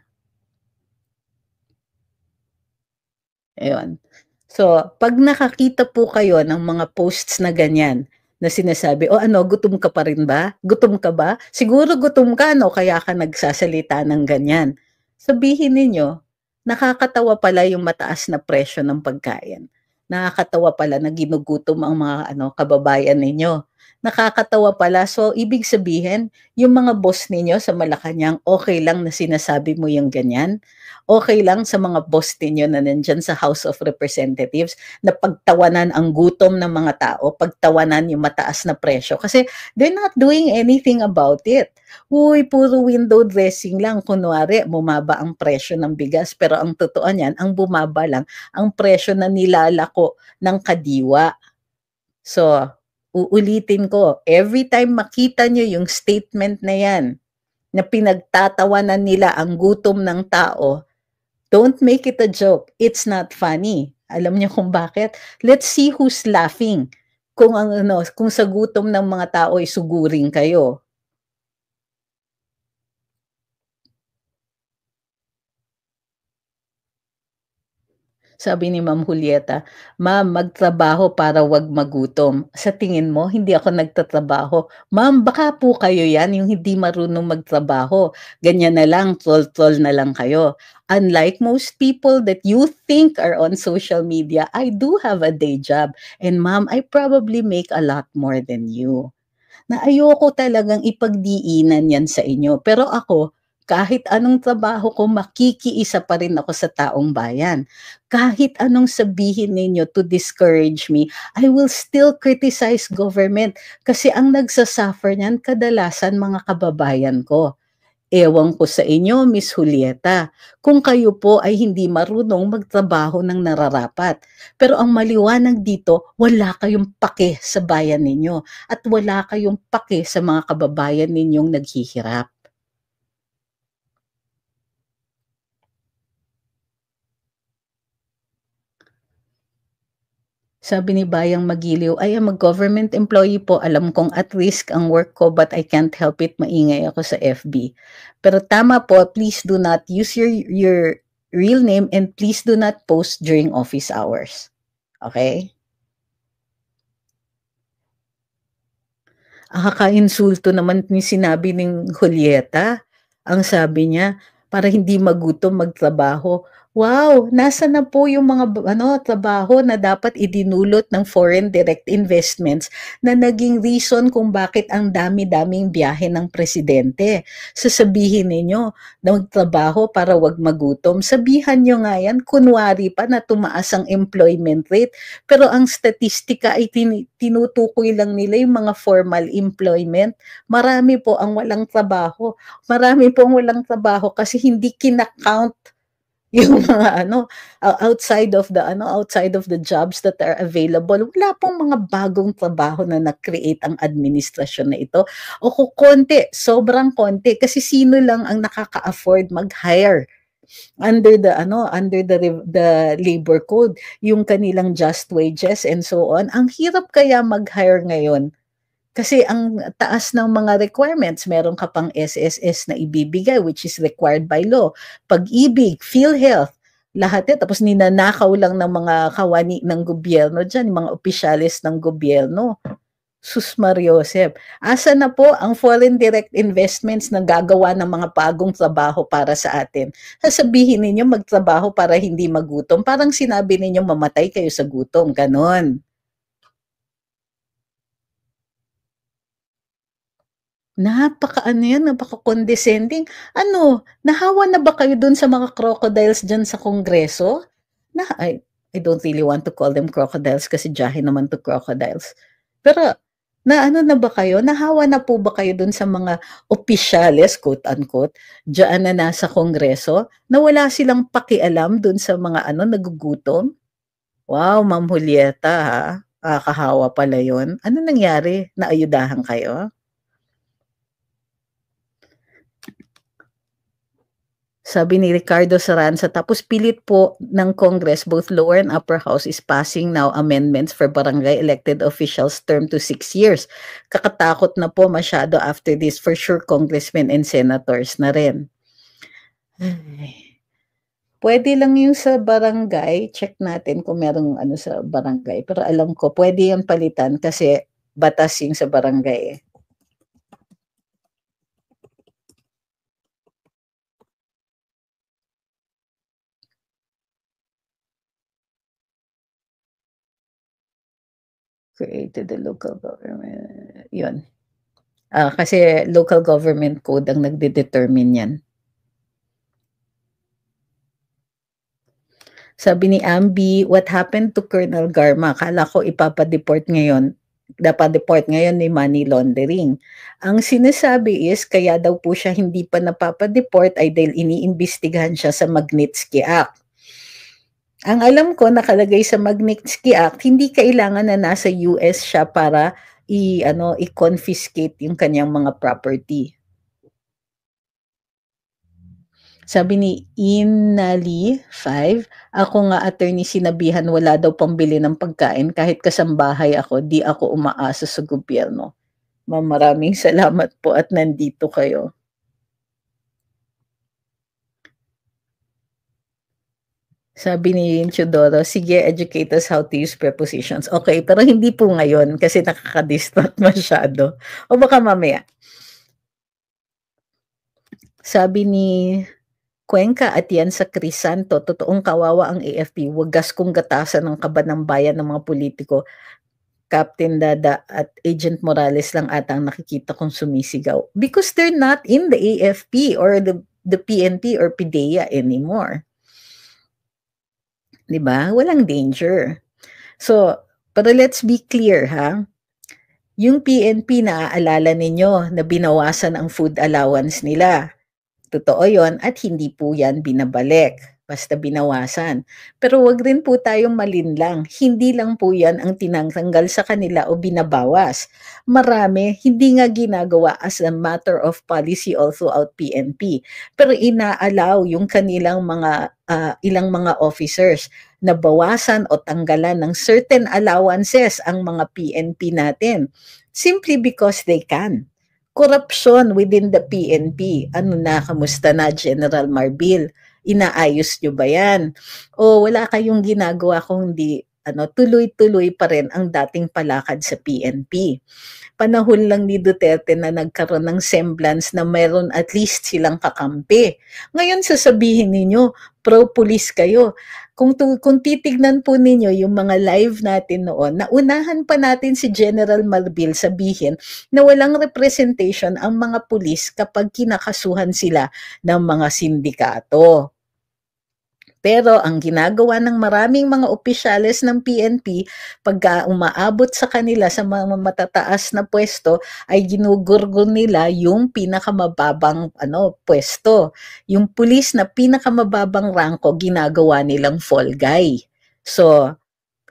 B: Ayun. So, pag nakakita po kayo ng mga posts na ganyan, na sinasabi, o oh, ano, gutom ka pa rin ba? Gutom ka ba? Siguro gutom ka, no? Kaya ka nagsasalita ng ganyan. Sabihin ninyo, nakakatawa pala yung mataas na presyo ng pagkain. Nakakatawa pala na ginugutom ang mga ano, kababayan ninyo Nakakatawa pala. So, ibig sabihin, yung mga boss ninyo sa Malacanang, okay lang na sinasabi mo yung ganyan? Okay lang sa mga boss ninyo na nandyan sa House of Representatives na pagtawanan ang gutom ng mga tao, pagtawanan yung mataas na presyo? Kasi they're not doing anything about it. Uy, puro window dressing lang. Kunwari, bumaba ang presyo ng bigas. Pero ang totoo niyan, ang bumaba lang ang presyo na nilalako ng kadiwa. So, uulitin ko, every time makita nyo yung statement na yan, na pinagtatawanan nila ang gutom ng tao, don't make it a joke. It's not funny. Alam niyo kung bakit? Let's see who's laughing. Kung ang ano, kung sa gutom ng mga tao ay suguring kayo. Sabi ni Ma'am Julieta, Ma'am, magtrabaho para wag magutom. Sa tingin mo, hindi ako nagtatrabaho. Ma'am, baka po kayo yan, yung hindi marunong magtrabaho. Ganyan na lang, troll-troll na lang kayo. Unlike most people that you think are on social media, I do have a day job. And ma'am, I probably make a lot more than you. Na ayoko talagang ipagdiinan yan sa inyo. Pero ako, kahit anong trabaho ko, makikiisa pa rin ako sa taong bayan. Kahit anong sabihin ninyo to discourage me, I will still criticize government kasi ang nagsasuffer niyan kadalasan mga kababayan ko. Ewan ko sa inyo, Miss Julieta, kung kayo po ay hindi marunong magtrabaho ng nararapat. Pero ang maliwanag dito, wala kayong pake sa bayan ninyo at wala kayong pake sa mga kababayan ninyong naghihirap. Sabi ni Bayang Magiliw, I am a government employee po. Alam kong at risk ang work ko but I can't help it. Maingay ako sa FB. Pero tama po, please do not use your, your real name and please do not post during office hours. Okay? Akaka-insulto naman ni sinabi ng Julieta. Ang sabi niya, para hindi magutom magtrabaho, Wow, nasa na po yung mga ano trabaho na dapat idinulot ng foreign direct investments na naging reason kung bakit ang dami-daming biyahe ng presidente. Sasabihin ninyo, magtrabaho para wag magutom. Sabihan nyo nga yan, kunwari pa na tumaas ang employment rate. Pero ang statistika ay tin- tinutukoy lang nila yung mga formal employment. Marami po ang walang trabaho. Marami po ang walang trabaho kasi hindi kinakount yung mga ano outside of the ano outside of the jobs that are available wala pong mga bagong trabaho na nag-create ang administrasyon na ito o kung konti sobrang konti kasi sino lang ang nakaka-afford mag-hire under the ano under the the labor code yung kanilang just wages and so on ang hirap kaya mag-hire ngayon kasi ang taas ng mga requirements, meron ka pang SSS na ibibigay which is required by law. Pag-ibig, PhilHealth, lahat yan. Tapos ninanakaw lang ng mga kawani ng gobyerno dyan, mga opisyalis ng gobyerno. Sus Mariosep. Asa na po ang foreign direct investments na gagawa ng mga pagong trabaho para sa atin? Sasabihin ninyo magtrabaho para hindi magutom. Parang sinabi ninyo mamatay kayo sa gutom. Ganon. Napaka-ano yan, napaka-condescending. Ano, nahawa na ba kayo dun sa mga crocodiles dyan sa kongreso? Na, I, I don't really want to call them crocodiles kasi jahe naman to crocodiles. Pero, na ano na ba kayo? Nahawa na po ba kayo dun sa mga opisyales, quote-unquote, dyan na nasa kongreso, na wala silang pakialam dun sa mga ano, nagugutom? Wow, Ma'am Julieta, ha? Ah, kahawa pala yon. Ano nangyari? Naayudahan kayo? Sabi ni Ricardo Saranza, tapos pilit po ng Congress, both lower and upper house is passing now amendments for barangay elected officials term to six years. Kakatakot na po masyado after this for sure congressmen and senators na rin. Pwede lang yung sa barangay, check natin kung merong ano sa barangay. Pero alam ko, pwede yung palitan kasi batas yung sa barangay eh. created the local government. Yun. Uh, kasi local government code ang nagde-determine yan. Sabi ni Ambi, what happened to Colonel Garma? Kala ko ipapadeport ngayon. Dapat deport ngayon ni money laundering. Ang sinasabi is, kaya daw po siya hindi pa napapadeport ay dahil iniimbestigahan siya sa Magnitsky Act. Ang alam ko nakalagay sa Magnitsky Act, hindi kailangan na nasa US siya para i ano i-confiscate yung kanyang mga property. Sabi ni Inali 5, ako nga attorney sinabihan wala daw pambili ng pagkain kahit kasambahay ako, di ako umaasa sa gobyerno. Ma'am, maraming salamat po at nandito kayo. Sabi ni Chodoro, sige, educate us how to use prepositions. Okay, pero hindi po ngayon kasi nakaka-distract masyado. O baka mamaya. Sabi ni Cuenca at yan sa Crisanto, totoong kawawa ang AFP, wagas kong gatasan ng kaba ng bayan ng mga politiko. Captain Dada at Agent Morales lang ata ang nakikita kong sumisigaw. Because they're not in the AFP or the, the PNP or PDEA anymore. 'di ba? Walang danger. So, pero let's be clear ha. Yung PNP naaalala ninyo na binawasan ang food allowance nila. Totoo 'yon at hindi po 'yan binabalik basta binawasan. Pero wag rin po tayong malinlang. Hindi lang po yan ang tinanggal sa kanila o binabawas. Marami, hindi nga ginagawa as a matter of policy all throughout PNP. Pero inaalaw yung kanilang mga uh, ilang mga officers na bawasan o tanggalan ng certain allowances ang mga PNP natin simply because they can corruption within the PNP. Ano na, kamusta na General Marbil? inaayos nyo ba yan? O wala kayong ginagawa kung hindi ano, tuloy-tuloy pa rin ang dating palakad sa PNP. Panahon lang ni Duterte na nagkaroon ng semblance na meron at least silang kakampi. Ngayon sasabihin ninyo, pro-police kayo. Kung, tu- kung titignan po ninyo yung mga live natin noon, naunahan pa natin si General Marbil sabihin na walang representation ang mga pulis kapag kinakasuhan sila ng mga sindikato. Pero ang ginagawa ng maraming mga opisyales ng PNP pagka umaabot sa kanila sa mga matataas na pwesto ay ginugurgo nila yung pinakamababang ano pwesto. Yung pulis na pinakamababang rangko ginagawa nilang fall guy. So,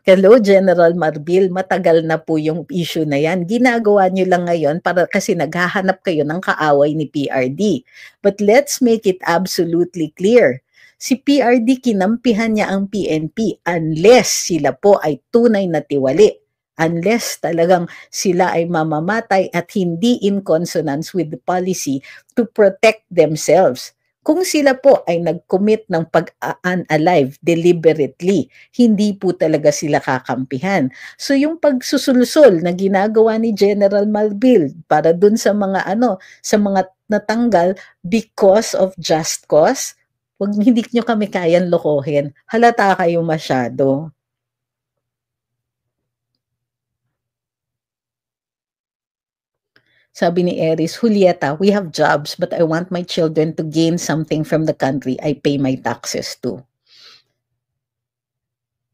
B: Hello, General Marbil. Matagal na po yung issue na yan. Ginagawa nyo lang ngayon para kasi naghahanap kayo ng kaaway ni PRD. But let's make it absolutely clear si PRD kinampihan niya ang PNP unless sila po ay tunay na tiwali unless talagang sila ay mamamatay at hindi in consonance with the policy to protect themselves. Kung sila po ay nag-commit ng pag-unalive deliberately, hindi po talaga sila kakampihan. So yung pagsusulsol na ginagawa ni General Malbil para dun sa mga ano, sa mga natanggal because of just cause, Huwag hindi nyo kami kayang lokohin. Halata kayo masyado. Sabi ni Eris, Julieta, we have jobs but I want my children to gain something from the country I pay my taxes to.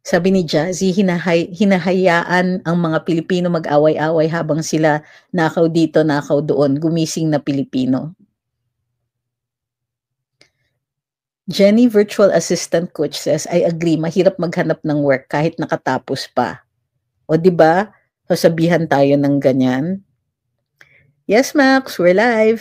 B: Sabi ni Jazzy, hinahay, hinahayaan ang mga Pilipino mag-away-away habang sila nakaw dito, nakaw doon, gumising na Pilipino. Jenny Virtual Assistant Coach says, I agree, mahirap maghanap ng work kahit nakatapos pa. O di ba? Sasabihan tayo ng ganyan. Yes, Max, we're live.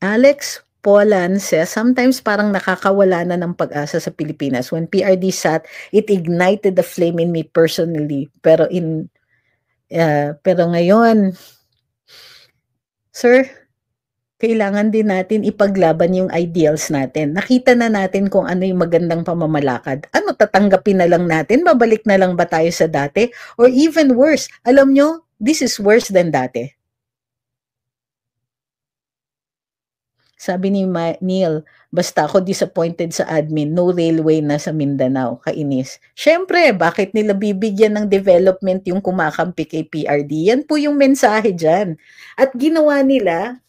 B: Alex Polan says, sometimes parang nakakawala na ng pag-asa sa Pilipinas. When PRD sat, it ignited the flame in me personally. Pero in, uh, pero ngayon, sir, kailangan din natin ipaglaban yung ideals natin. Nakita na natin kung ano yung magandang pamamalakad. Ano, tatanggapin na lang natin? Babalik na lang ba tayo sa dati? Or even worse, alam nyo, this is worse than dati. Sabi ni Ma- Neil, basta ako disappointed sa admin, no railway na sa Mindanao, kainis. Siyempre, bakit nila bibigyan ng development yung kumakampi kay PRD? Yan po yung mensahe dyan. At ginawa nila,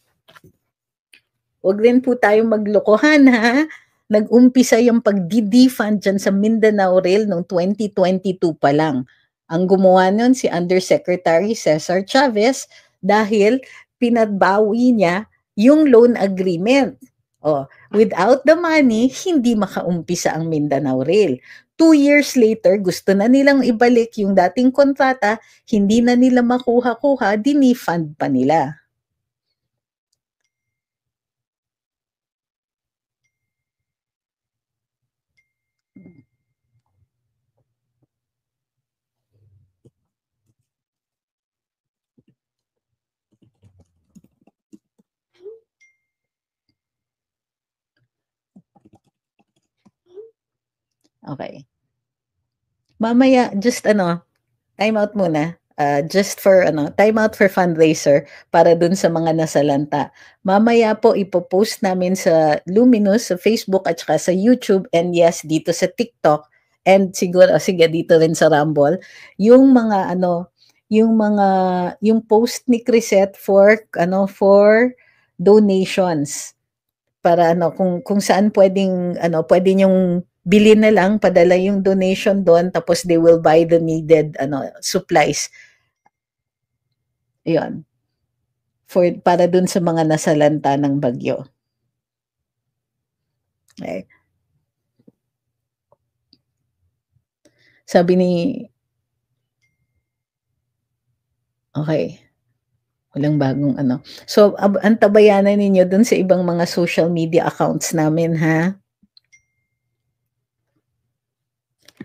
B: Huwag din po tayong maglokohan ha. Nag-umpisa yung pagdi-defund dyan sa Mindanao Rail noong 2022 pa lang. Ang gumawa nun si Undersecretary Cesar Chavez dahil pinatbawi niya yung loan agreement. Oh, without the money, hindi makaumpisa ang Mindanao Rail. Two years later, gusto na nilang ibalik yung dating kontrata, hindi na nila makuha-kuha, dinifund pa nila. Okay. Mamaya, just ano, time out muna. Uh, just for ano, time out for fundraiser para dun sa mga nasalanta. Mamaya po ipopost namin sa Luminous, sa Facebook at saka sa YouTube and yes, dito sa TikTok and siguro, oh, sige, dito rin sa Rumble, yung mga ano, yung mga, yung post ni Chrisette for, ano, for donations para ano kung kung saan pwedeng ano pwede yung bilhin na lang, padala yung donation doon, tapos they will buy the needed ano supplies. Yun. For, para doon sa mga nasalanta ng bagyo. Okay. Sabi ni Okay. Walang bagong ano. So, antabayanan ninyo doon sa ibang mga social media accounts namin, ha?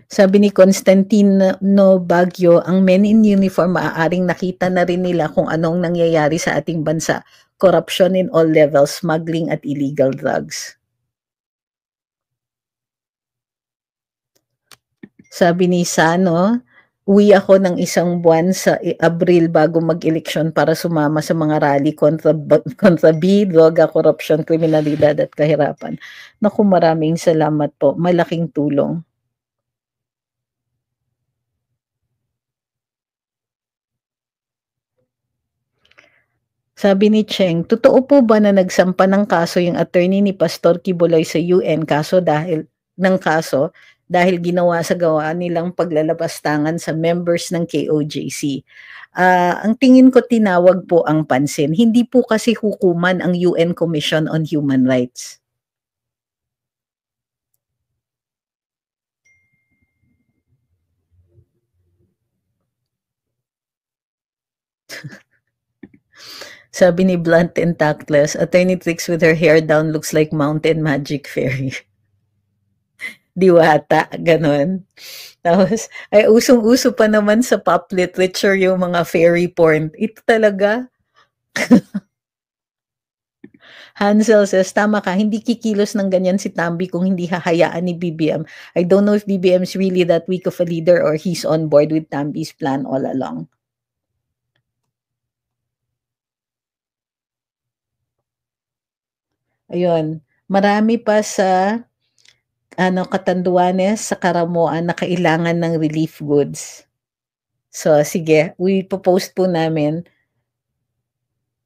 B: Sabi ni Constantino Baggio, ang men in uniform maaaring nakita na rin nila kung anong nangyayari sa ating bansa. Corruption in all levels, smuggling at illegal drugs. Sabi ni Sano, uwi ako ng isang buwan sa Abril bago mag-eleksyon para sumama sa mga rally kontra, kontra B, droga, korupsyon, kriminalidad at kahirapan. Naku, maraming salamat po. Malaking tulong. Sabi ni Cheng, totoo po ba na nagsampa ng kaso yung attorney ni Pastor Kibuloy sa UN kaso dahil ng kaso dahil ginawa sa gawa nilang paglalabastangan sa members ng KOJC. Uh, ah, ang tingin ko tinawag po ang pansin. Hindi po kasi hukuman ang UN Commission on Human Rights. Sabi ni Blunt and Tactless, attorney tricks with her hair down looks like mountain magic fairy. Diwata, ganon. Tapos, ay usong-uso pa naman sa pop literature yung mga fairy porn. Ito talaga. Hansel says, tama ka, hindi kikilos ng ganyan si Tambi kung hindi hahayaan ni BBM. I don't know if BBM's really that weak of a leader or he's on board with Tambi's plan all along. Ayun, marami pa sa ano katanduanes sa karamuan na kailangan ng relief goods. So sige, we popost po namin.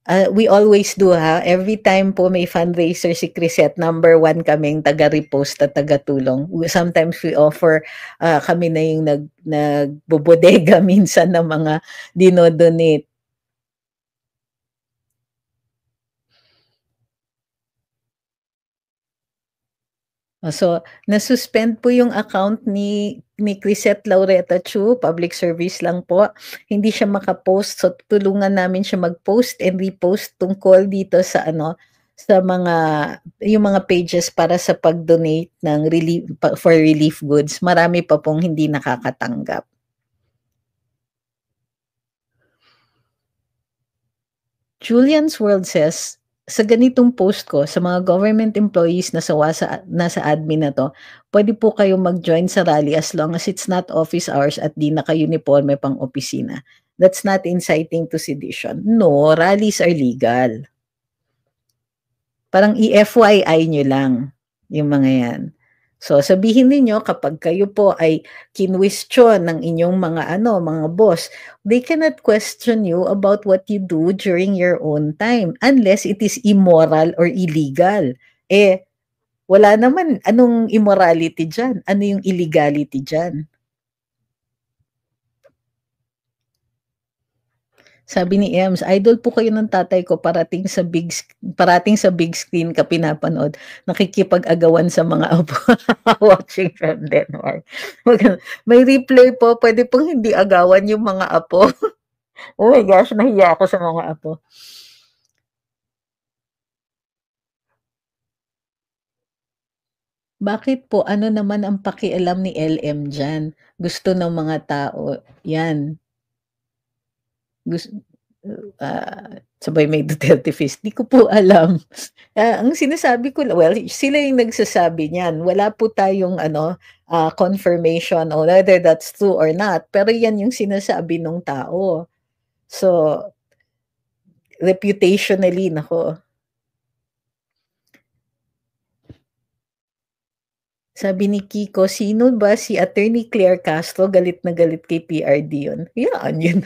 B: Uh, we always do ha. Every time po may fundraiser si Chrisette, number one kaming taga-repost at taga-tulong. Sometimes we offer, uh, kami na yung nag, nagbobodega minsan ng mga dinodonate Ah, so, nasuspend po yung account ni, ni Crisette Laureta Chu, public service lang po. Hindi siya makapost, so tulungan namin siya mag-post and repost tungkol dito sa ano, sa mga yung mga pages para sa pag-donate ng relief for relief goods. Marami pa pong hindi nakakatanggap. Julian's World says, sa ganitong post ko, sa mga government employees na sawa sa, nasa admin na to, pwede po kayo mag-join sa rally as long as it's not office hours at di naka-uniforme pang opisina. That's not inciting to sedition. No, rallies are legal. Parang i-FYI nyo lang yung mga yan. So sabihin niyo kapag kayo po ay kinwestiyon ng inyong mga ano, mga boss, they cannot question you about what you do during your own time unless it is immoral or illegal. Eh wala naman anong immorality diyan? Ano yung illegality diyan? Sabi ni Ems, idol po kayo ng tatay ko parating sa big parating sa big screen ka pinapanood. Nakikipag-agawan sa mga apo watching from Denmark. May replay po, pwede pong hindi agawan yung mga apo. oh my gosh, nahiya ako sa mga apo. Bakit po ano naman ang pakialam ni LM dyan? Gusto ng mga tao. Yan, gusto, uh, ah, sabay may Duterte face, Di ko po alam. Uh, ang sinasabi ko, well, sila yung nagsasabi niyan. Wala po tayong ano, uh, confirmation on whether that's true or not. Pero yan yung sinasabi ng tao. So, reputationally, nako. Sabi ni Kiko, sino ba si Attorney Claire Castro galit na galit kay PRD yun? Yan, yun.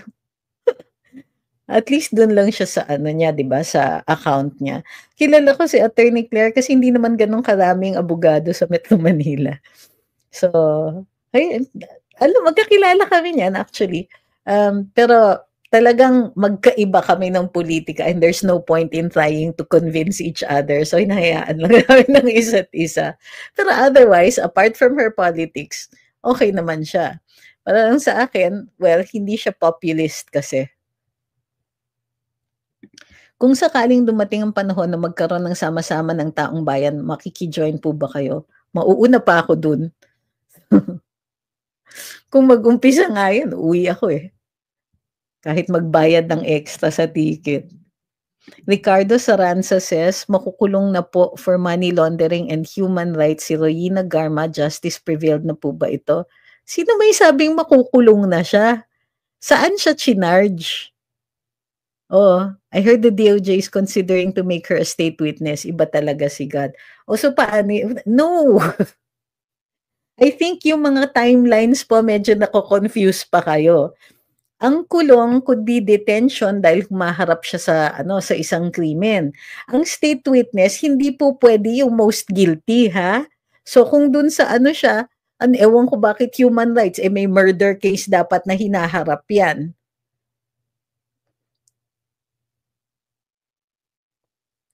B: At least doon lang siya sa ano niya, 'di ba, sa account niya. Kilala ko si Attorney Claire kasi hindi naman ganun karaming abogado sa Metro Manila. So, ay alam magkakilala kami niyan actually. Um, pero talagang magkaiba kami ng politika and there's no point in trying to convince each other. So, hinahayaan lang namin ng isa't isa. Pero otherwise, apart from her politics, okay naman siya. Parang sa akin, well, hindi siya populist kasi. Kung sakaling dumating ang panahon na magkaroon ng sama-sama ng taong bayan, makikijoin po ba kayo? Mauuna pa ako dun. Kung mag-umpisa nga yan, uwi ako eh. Kahit magbayad ng extra sa ticket. Ricardo Saranza says, makukulong na po for money laundering and human rights si Royina Garma. Justice prevailed na po ba ito? Sino may sabing makukulong na siya? Saan siya chinarge? Oh, I heard the DOJ is considering to make her a state witness. Iba talaga si God. O so paano? No! I think yung mga timelines po medyo nako-confuse pa kayo. Ang kulong could be detention dahil humaharap siya sa ano sa isang krimen. Ang state witness hindi po pwede yung most guilty ha. So kung dun sa ano siya, an ewan ko bakit human rights eh may murder case dapat na hinaharap yan.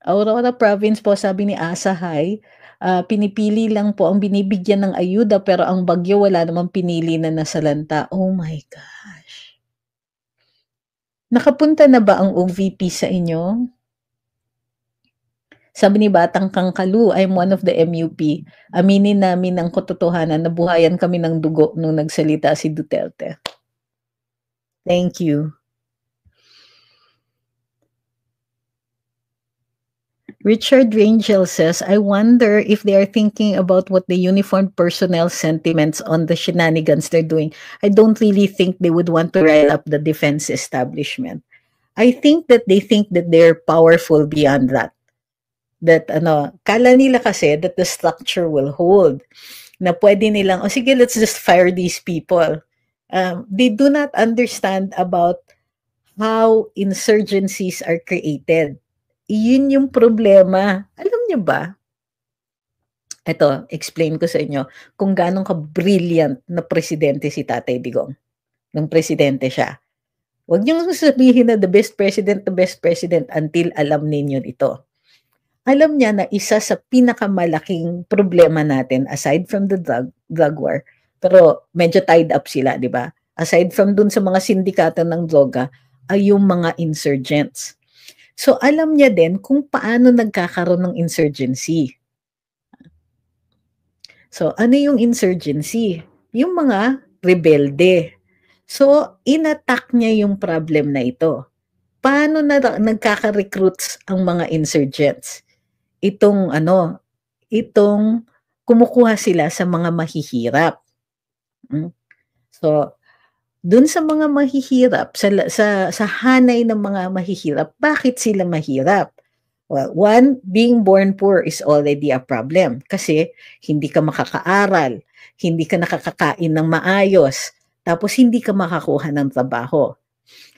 B: Aurora Province po, sabi ni Asahay, uh, pinipili lang po ang binibigyan ng ayuda pero ang bagyo wala namang pinili na nasalanta. Oh my gosh. Nakapunta na ba ang OVP sa inyo? Sabi ni Batang Kangkalu, I'm one of the MUP. Aminin namin ang katotohanan na buhayan kami ng dugo nung nagsalita si Duterte. Thank you. Richard Rangel says, I wonder if they are thinking about what the uniformed personnel sentiments on the shenanigans they're doing. I don't really think they would want to rile up the defense establishment. I think that they think that they're powerful beyond that. That ano, kala nila kasi that the structure will hold. Na pwede nilang, oh, sige, let's just fire these people. Um, they do not understand about how insurgencies are created iyon yung problema. Alam niyo ba? Ito, explain ko sa inyo kung gaano ka-brilliant na presidente si Tatay Digong. Nung presidente siya. Huwag niyong sabihin na the best president, the best president until alam ninyo ito. Alam niya na isa sa pinakamalaking problema natin aside from the drug, drug war, pero medyo tied up sila, di ba? Aside from dun sa mga sindikato ng droga, ay yung mga insurgents. So alam niya din kung paano nagkakaroon ng insurgency. So ano yung insurgency? Yung mga rebelde. So inattack niya yung problem na ito. Paano na nagkaka-recruits ang mga insurgents? Itong ano, itong kumukuha sila sa mga mahihirap. Hmm? So dun sa mga mahihirap, sa, sa, sa hanay ng mga mahihirap, bakit sila mahirap? Well, one, being born poor is already a problem kasi hindi ka makakaaral, hindi ka nakakakain ng maayos, tapos hindi ka makakuha ng trabaho.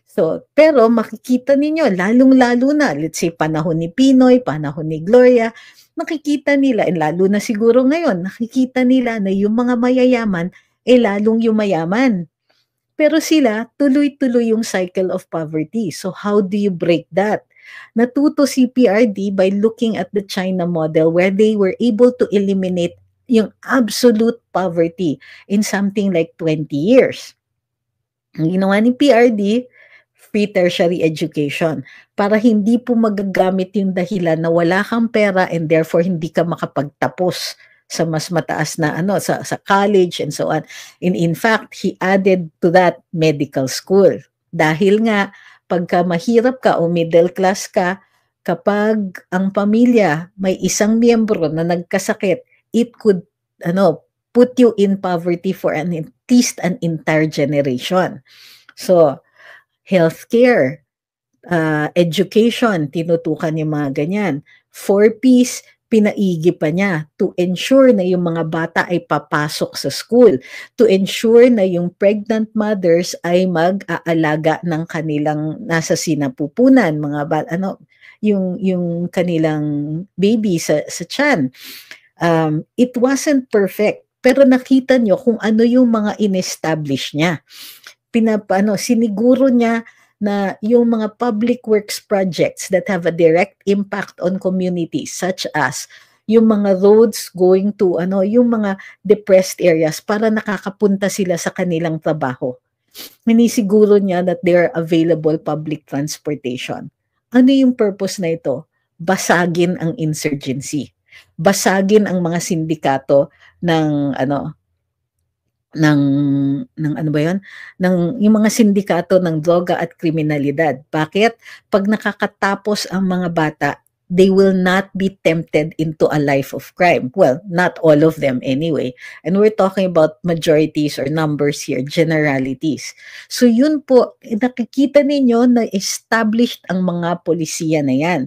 B: So, pero makikita ninyo, lalong-lalo na, let's say panahon ni Pinoy, panahon ni Gloria, nakikita nila, and lalo na siguro ngayon, nakikita nila na yung mga mayayaman, eh lalong yumayaman pero sila, tuloy-tuloy yung cycle of poverty. So how do you break that? Natuto si PRD by looking at the China model where they were able to eliminate yung absolute poverty in something like 20 years. Ang ginawa ni PRD, free tertiary education para hindi po magagamit yung dahilan na wala kang pera and therefore hindi ka makapagtapos sa mas mataas na ano sa sa college and so on in in fact he added to that medical school dahil nga pagka mahirap ka o middle class ka kapag ang pamilya may isang miyembro na nagkasakit it could ano put you in poverty for an at least an entire generation so healthcare uh, education tinutukan yung mga ganyan four piece pinaigi pa niya to ensure na yung mga bata ay papasok sa school, to ensure na yung pregnant mothers ay mag-aalaga ng kanilang nasa sinapupunan, mga ba- ano, yung yung kanilang baby sa sa tiyan. Um, it wasn't perfect, pero nakita niyo kung ano yung mga inestablish niya. Pinapano siniguro niya na yung mga public works projects that have a direct impact on communities such as yung mga roads going to ano yung mga depressed areas para nakakapunta sila sa kanilang trabaho. Minisiguro niya that there are available public transportation. Ano yung purpose na ito? Basagin ang insurgency. Basagin ang mga sindikato ng ano ng ng ano ba 'yon ng yung mga sindikato ng droga at kriminalidad. Bakit? Pag nakakatapos ang mga bata, they will not be tempted into a life of crime. Well, not all of them anyway. And we're talking about majorities or numbers here, generalities. So yun po, nakikita ninyo na established ang mga polisiya na yan.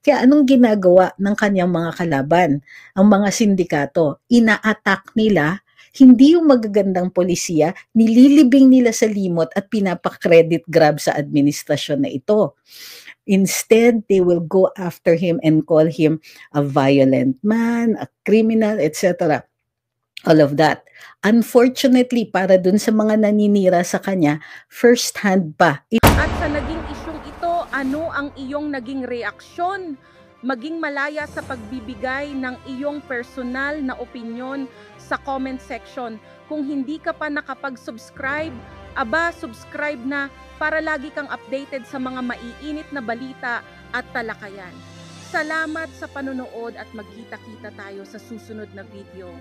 B: Kaya anong ginagawa ng kanyang mga kalaban? Ang mga sindikato, ina-attack nila hindi yung magagandang polisiya, nililibing nila sa limot at pinapakredit grab sa administrasyon na ito. Instead, they will go after him and call him a violent man, a criminal, etc. All of that. Unfortunately, para dun sa mga naninira sa kanya, first hand pa. At sa
A: naging isyong ito, ano ang iyong naging reaksyon? Maging malaya sa pagbibigay ng iyong personal na opinyon sa comment section. Kung hindi ka pa nakapag-subscribe, aba, subscribe na para lagi kang updated sa mga maiinit na balita at talakayan. Salamat sa panonood at magkita-kita tayo sa susunod na video.